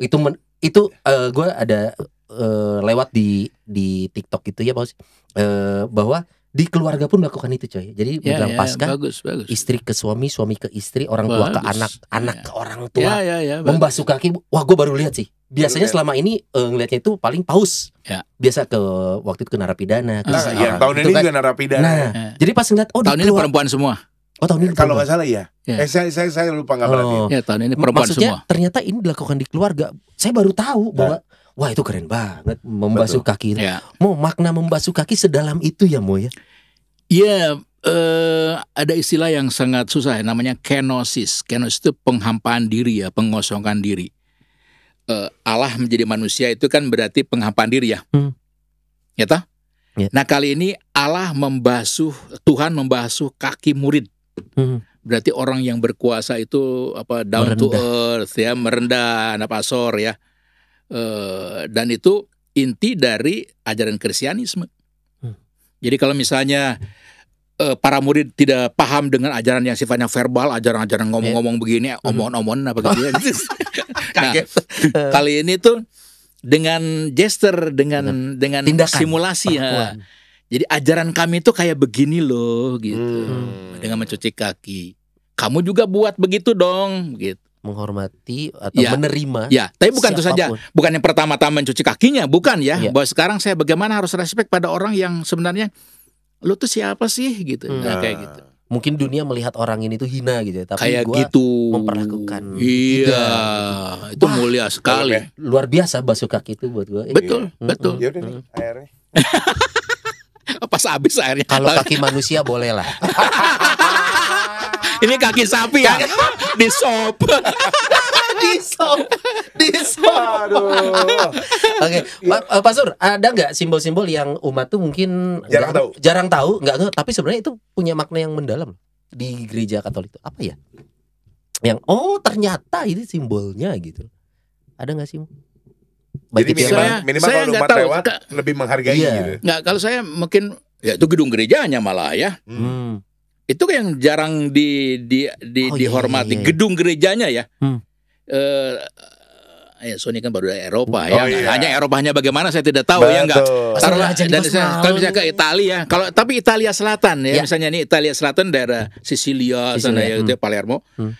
itu men, itu uh, gue ada uh, lewat di di TikTok gitu ya Paulus uh, bahwa di keluarga pun melakukan itu coy jadi ya, menjelang ya, ya. pasca bagus, bagus. istri ke suami suami ke istri orang bagus. tua ke anak iya. anak ya. ke orang tua ya, ya, ya, membasuh kaki wah gue baru lihat sih biasanya selama ini uh, eh, ngelihatnya itu paling paus ya. biasa ke waktu itu ke narapidana ke nah, ya, tahun itu ini kan. juga narapidana nah ya. jadi pas ngeliat oh tahun ini perempuan semua Oh tahun ini kalau nggak salah iya. ya. Yeah. Eh saya saya, saya lupa nggak berarti. Oh. Ya tahun ini perempuan Maksudnya, semua. Ternyata ini dilakukan di keluarga. Saya baru tahu nah. bahwa wah itu keren banget membasuh Betul. kaki Ya. Mau makna membasuh kaki sedalam itu ya Mo ya? Iya, uh, ada istilah yang sangat susah ya, namanya kenosis. Kenosis itu penghampaan diri ya, pengosongan diri. Uh, Allah menjadi manusia itu kan berarti penghampaan diri ya. Hmm. Ya toh? Ya. Nah kali ini Allah membasuh Tuhan membasuh kaki murid. Hmm. Berarti orang yang berkuasa itu apa down merendah. to earth ya merendah, napasor ya Eh, dan itu inti dari ajaran Kristianisme. Hmm. Jadi kalau misalnya eh, para murid tidak paham dengan ajaran yang sifatnya verbal, ajaran-ajaran ngomong-ngomong begini, hmm. omon-omon apa gitu. Ya. nah, kali ini tuh dengan gesture, dengan dengan, Tindakan, simulasi. Ya. Jadi ajaran kami itu kayak begini loh gitu. Hmm. Dengan mencuci kaki. Kamu juga buat begitu dong gitu menghormati atau ya. menerima. Ya, tapi bukan siapapun. itu saja. Bukan yang pertama-tama mencuci kakinya, bukan ya. ya. Bahwa sekarang saya bagaimana harus respect pada orang yang sebenarnya lu tuh siapa sih gitu. Hmm. Nah, kayak gitu. Mungkin dunia melihat orang ini tuh hina gitu, ya, tapi kayak gua gitu. memperlakukan. Iya, gitu. itu Wah, mulia sekali. Luar biasa basukak itu buat gua. Betul, iya. betul. Hmm. Ya udah nih, hmm. airnya. Pas habis airnya. Kalau kaki manusia boleh lah. Ini kaki sapi ya. Disobek. di sop Oke, okay. Eh, Pak Sur, ada nggak simbol-simbol yang umat tuh mungkin jarang gak, tahu, jarang tahu, nggak tahu, tapi sebenarnya itu punya makna yang mendalam di gereja Katolik itu apa ya? Yang oh ternyata ini simbolnya gitu. Ada nggak sih? Jadi minimal, saya, minimal saya kalau umat tahu, lewat ke, lebih menghargai iya. gitu. Nggak, kalau saya mungkin ya itu gedung gerejanya malah ya. Hmm itu kan yang jarang di, di, di oh, iya, dihormati. Iya, iya, Gedung gerejanya ya. Hmm. Uh, ya Sony kan baru dari Eropa oh, ya. Iya. Hanya Eropanya bagaimana saya tidak tahu Betul. ya enggak. Taruhlah dan saya, kalau misalnya ke Italia. Kalau tapi Italia Selatan ya, ya. misalnya ini Italia Selatan daerah Sicilia, Sicilia sana ya hmm. itu ya, Palermo. Hmm.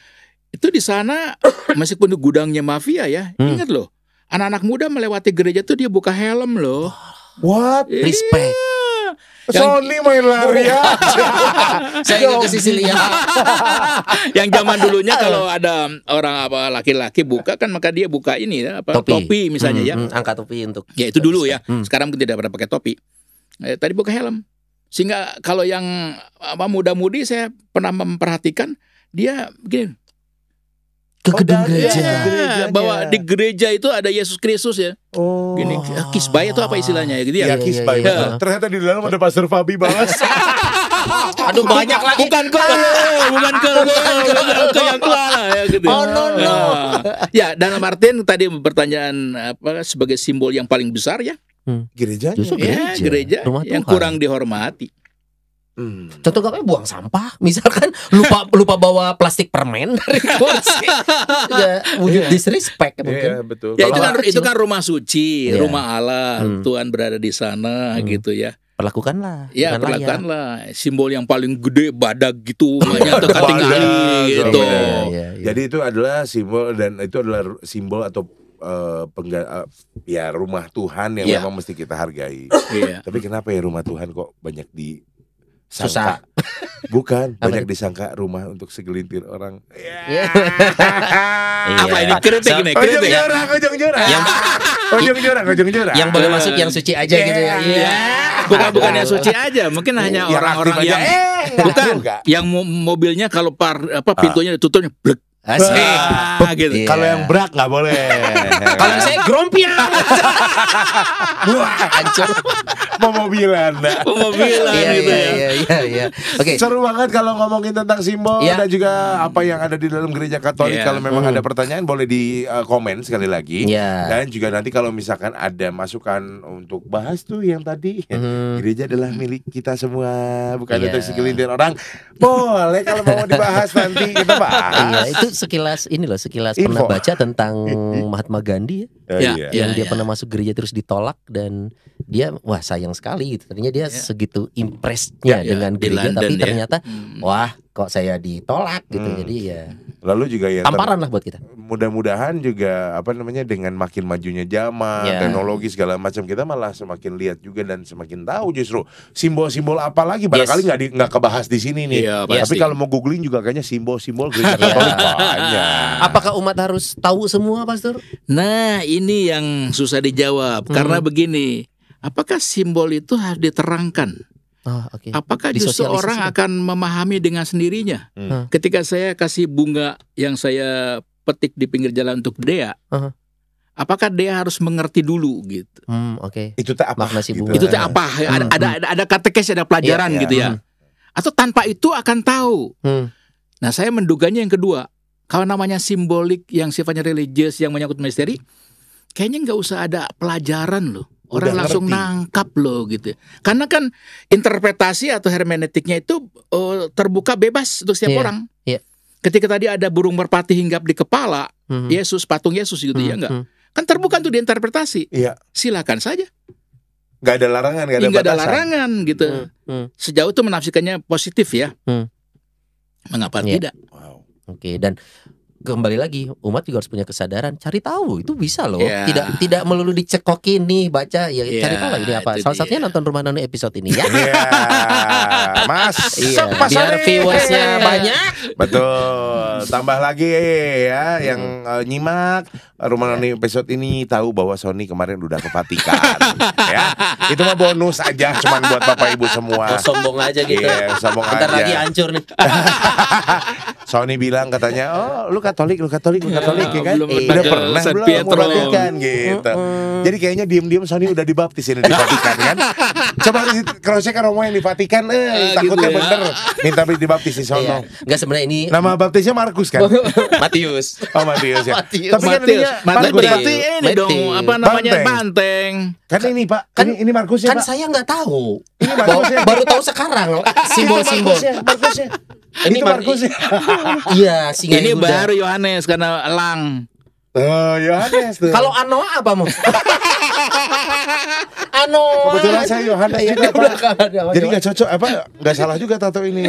Itu di sana meskipun itu gudangnya mafia ya. Hmm. Ingat loh. Anak-anak muda melewati gereja tuh dia buka helm loh. What? Iya. Respect. Sony main lari ya. Saya ingat ke Sisilia. Ya. yang zaman dulunya kalau ada orang apa laki-laki buka kan maka dia buka ini ya, apa topi, topi misalnya hmm, ya. Hmm, angkat topi untuk. Ya itu dulu ya. Hmm. Sekarang tidak pernah pakai topi. Eh, tadi buka helm. Sehingga kalau yang apa muda-mudi saya pernah memperhatikan dia begini ke oh, gedung iya. gereja. bahwa di gereja itu ada Yesus Kristus ya. Oh. Gini, eh, kisbah itu apa istilahnya ya gitu ya. ya, ya Ternyata di dalam ada Pastor Fabi Balas. Aduh banyak lagi. Bukan ke bukan ke bukan ke yang Clara ya gitu. Ya. Oh no no. Ya, dan Martin tadi pertanyaan apa sebagai simbol yang paling besar ya. Hmm. Ya, gereja. gereja. Ya, gereja Rumah yang Tuhan. kurang dihormati. Hmm. Contoh gampangnya buang sampah, misalkan lupa lupa bawa plastik permen dari kursi, ya, wujud yeah. disrespect iya, mungkin. Yeah, betul. Ya itu kan itu kan rumah suci, yeah. rumah Allah, hmm. Tuhan berada di sana hmm. gitu ya perlakukanlah ya perlakukanlah simbol yang paling gede badak gitu banyak kating iya, iya, gitu ya, ya, ya. jadi itu adalah simbol dan itu adalah simbol atau uh, pengga, uh, ya rumah Tuhan yang yeah. memang mesti kita hargai tapi kenapa ya rumah Tuhan kok banyak di Susah. Bukan, banyak disangka rumah untuk segelintir orang. Yeah. Iya. Iya. Apa ini kritik ya ini? Kritik. Ya? Ujung jorang, ujung jorang. ujung jorang, ujung jorang. Yang boleh masuk yang suci aja iya. gitu ya. Iya. Bukan bukan yang suci aja, mungkin hanya orang-orang yang eh, bukan yang mobilnya kalau par apa ah. pintunya ditutupnya blek Asik. Ah, gitu. Yeah. Kalau yang iya. berak nggak boleh. Kalau saya grompian. Wah, hancur. mobilan. Mau Mobilan iya, gitu iya, ya. Iya, iya, iya. Oke. Seru banget kalau ngomongin tentang simbol yeah. dan juga apa yang ada di dalam gereja Katolik. Yeah. Kalau memang mm. ada hmm. pertanyaan boleh di eh, komen sekali lagi. Yeah. Dan juga nanti kalau misalkan ada masukan untuk bahas tuh yang tadi mm. gereja adalah milik kita semua, bukan yeah. untuk segelintir orang. Boleh kalau mau dibahas nanti kita bahas. Yeah, itu sekilas ini loh, sekilas Info. pernah baca tentang Mahatma Gandhi ya. Oh, ya, ya, Yang ya, dia ya. pernah masuk gereja terus ditolak dan dia wah sayang sekali gitu. Ternyata dia yeah. segitu hmm. impressnya yeah, ya, dengan yeah. gereja London, tapi ya. yeah. ternyata hmm. wah kok saya ditolak gitu. Hmm. Jadi ya lalu juga ya tamparan lah buat kita. Mudah-mudahan juga apa namanya dengan makin majunya zaman, yeah. teknologi segala macam kita malah semakin lihat juga dan semakin tahu justru simbol-simbol apa lagi barangkali nggak yes. nggak kebahas di sini nih. Yeah, yes, Tapi kalau mau googling juga kayaknya simbol-simbol gereja Katolik banyak. Apakah umat harus tahu semua, Pastor? Nah, ini yang susah dijawab hmm. karena begini Apakah simbol itu harus diterangkan? Oh, ah, okay. Apakah justru orang akan memahami dengan sendirinya? Hmm. hmm. Ketika saya kasih bunga yang saya petik di pinggir jalan untuk Dea, uh -huh. apakah Dea harus mengerti dulu gitu? Hmm, Oke. Okay. Itu tak apa? Makna si gitu. bunga. Itu tak apa? Hmm, ada, hmm. ada ada ada katekes, ada pelajaran yeah, yeah. gitu ya. Hmm. Atau tanpa itu akan tahu. Hmm. Nah, saya menduganya yang kedua, kalau namanya simbolik yang sifatnya religius yang menyangkut misteri, kayaknya nggak usah ada pelajaran loh orang Udah langsung ngerti. nangkap loh gitu. Karena kan interpretasi atau hermeneutiknya itu uh, terbuka bebas untuk setiap yeah. orang. Yeah. Ketika tadi ada burung merpati hinggap di kepala mm -hmm. Yesus, patung Yesus gitu mm -hmm. ya enggak? Mhm, mhm. Kan terbuka untuk diinterpretasi. Yeah. Silakan saja. Gak ada larangan, gak ada, gak ada larangan gitu. Mm -hmm. Sejauh itu menafsirkannya positif ya. Mm. Mengapa yeah. tidak? Wow. Oke, okay. dan kembali lagi umat juga harus punya kesadaran cari tahu itu bisa loh yeah. tidak tidak melulu dicekokin nih baca ya yeah, cari tahu lah ini apa salah satunya nonton rumah nano episode ini ya yeah. mas iya, biar viewersnya iya. banyak betul Eh, tambah lagi ya yang uh, nyimak rumah iya. noni episode ini tahu bahwa Sony kemarin udah ke Vatikan ya. Itu mah bonus aja cuman buat Bapak Ibu semua. Oh, sombong aja gitu. Iya, yeah, sombong Bentar aja. lagi hancur nih. Sony bilang katanya, "Oh, lu Katolik, lu Katolik, lu iya, Katolik ya, ya kan?" Belum udah iya, pernah San belum Pietro. Vatikan gitu. Uh, Jadi kayaknya diem-diem Sony udah dibaptis ini di kan. Coba saya kalau Romo yang di eh uh, ah, takutnya gitu ya. bener minta dibaptis di sono. nggak sebenarnya ini nama baptisnya Markus kan? Matius. Oh Matius ya. Matius. Tapi kan Matius. Matius. Matius. Matius. ini Matius. dong apa namanya banteng. banteng. Kan ini Pak, kan, ini, ini Markus ya. Kan saya nggak tahu. Ini ya. Baru tahu sekarang simbol-simbol. Ini Markus. Ya, ya? ya, Iya, singa Ini baru Yohanes karena elang. Oh, Yohanes iya, tuh. Kalau Anoa apa mau? Anoa. Kebetulan saya Yohanes ya, udah, Jadi nggak cocok apa nggak salah juga tato ini.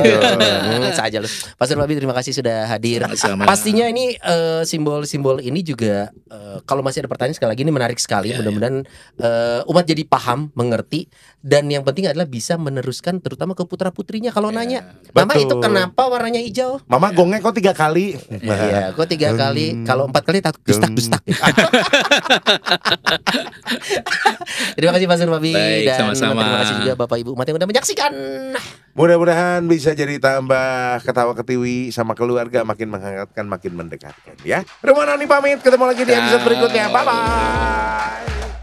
saja loh. Pak Surabi terima kasih sudah hadir. Pastinya ini eh, simbol-simbol ini juga uh, kalau masih ada pertanyaan sekali lagi ini menarik sekali. Iya, iya. Mudah-mudahan ya. umat jadi paham, mengerti dan yang penting adalah bisa meneruskan terutama ke putra putrinya kalau nanya. Mama itu kenapa warnanya hijau? Mama gongnya kok tiga kali. Iya, kok tiga hmm. kali. Kalau empat kali takut Dustak, dustak. terima kasih Mas Nurbabi dan sama-sama. terima kasih juga Bapak Ibu umat yang sudah menyaksikan. Mudah-mudahan bisa jadi tambah ketawa ketiwi sama keluarga makin menghangatkan, makin mendekatkan ya. Rumah Nani pamit, ketemu lagi di episode berikutnya. Bye bye.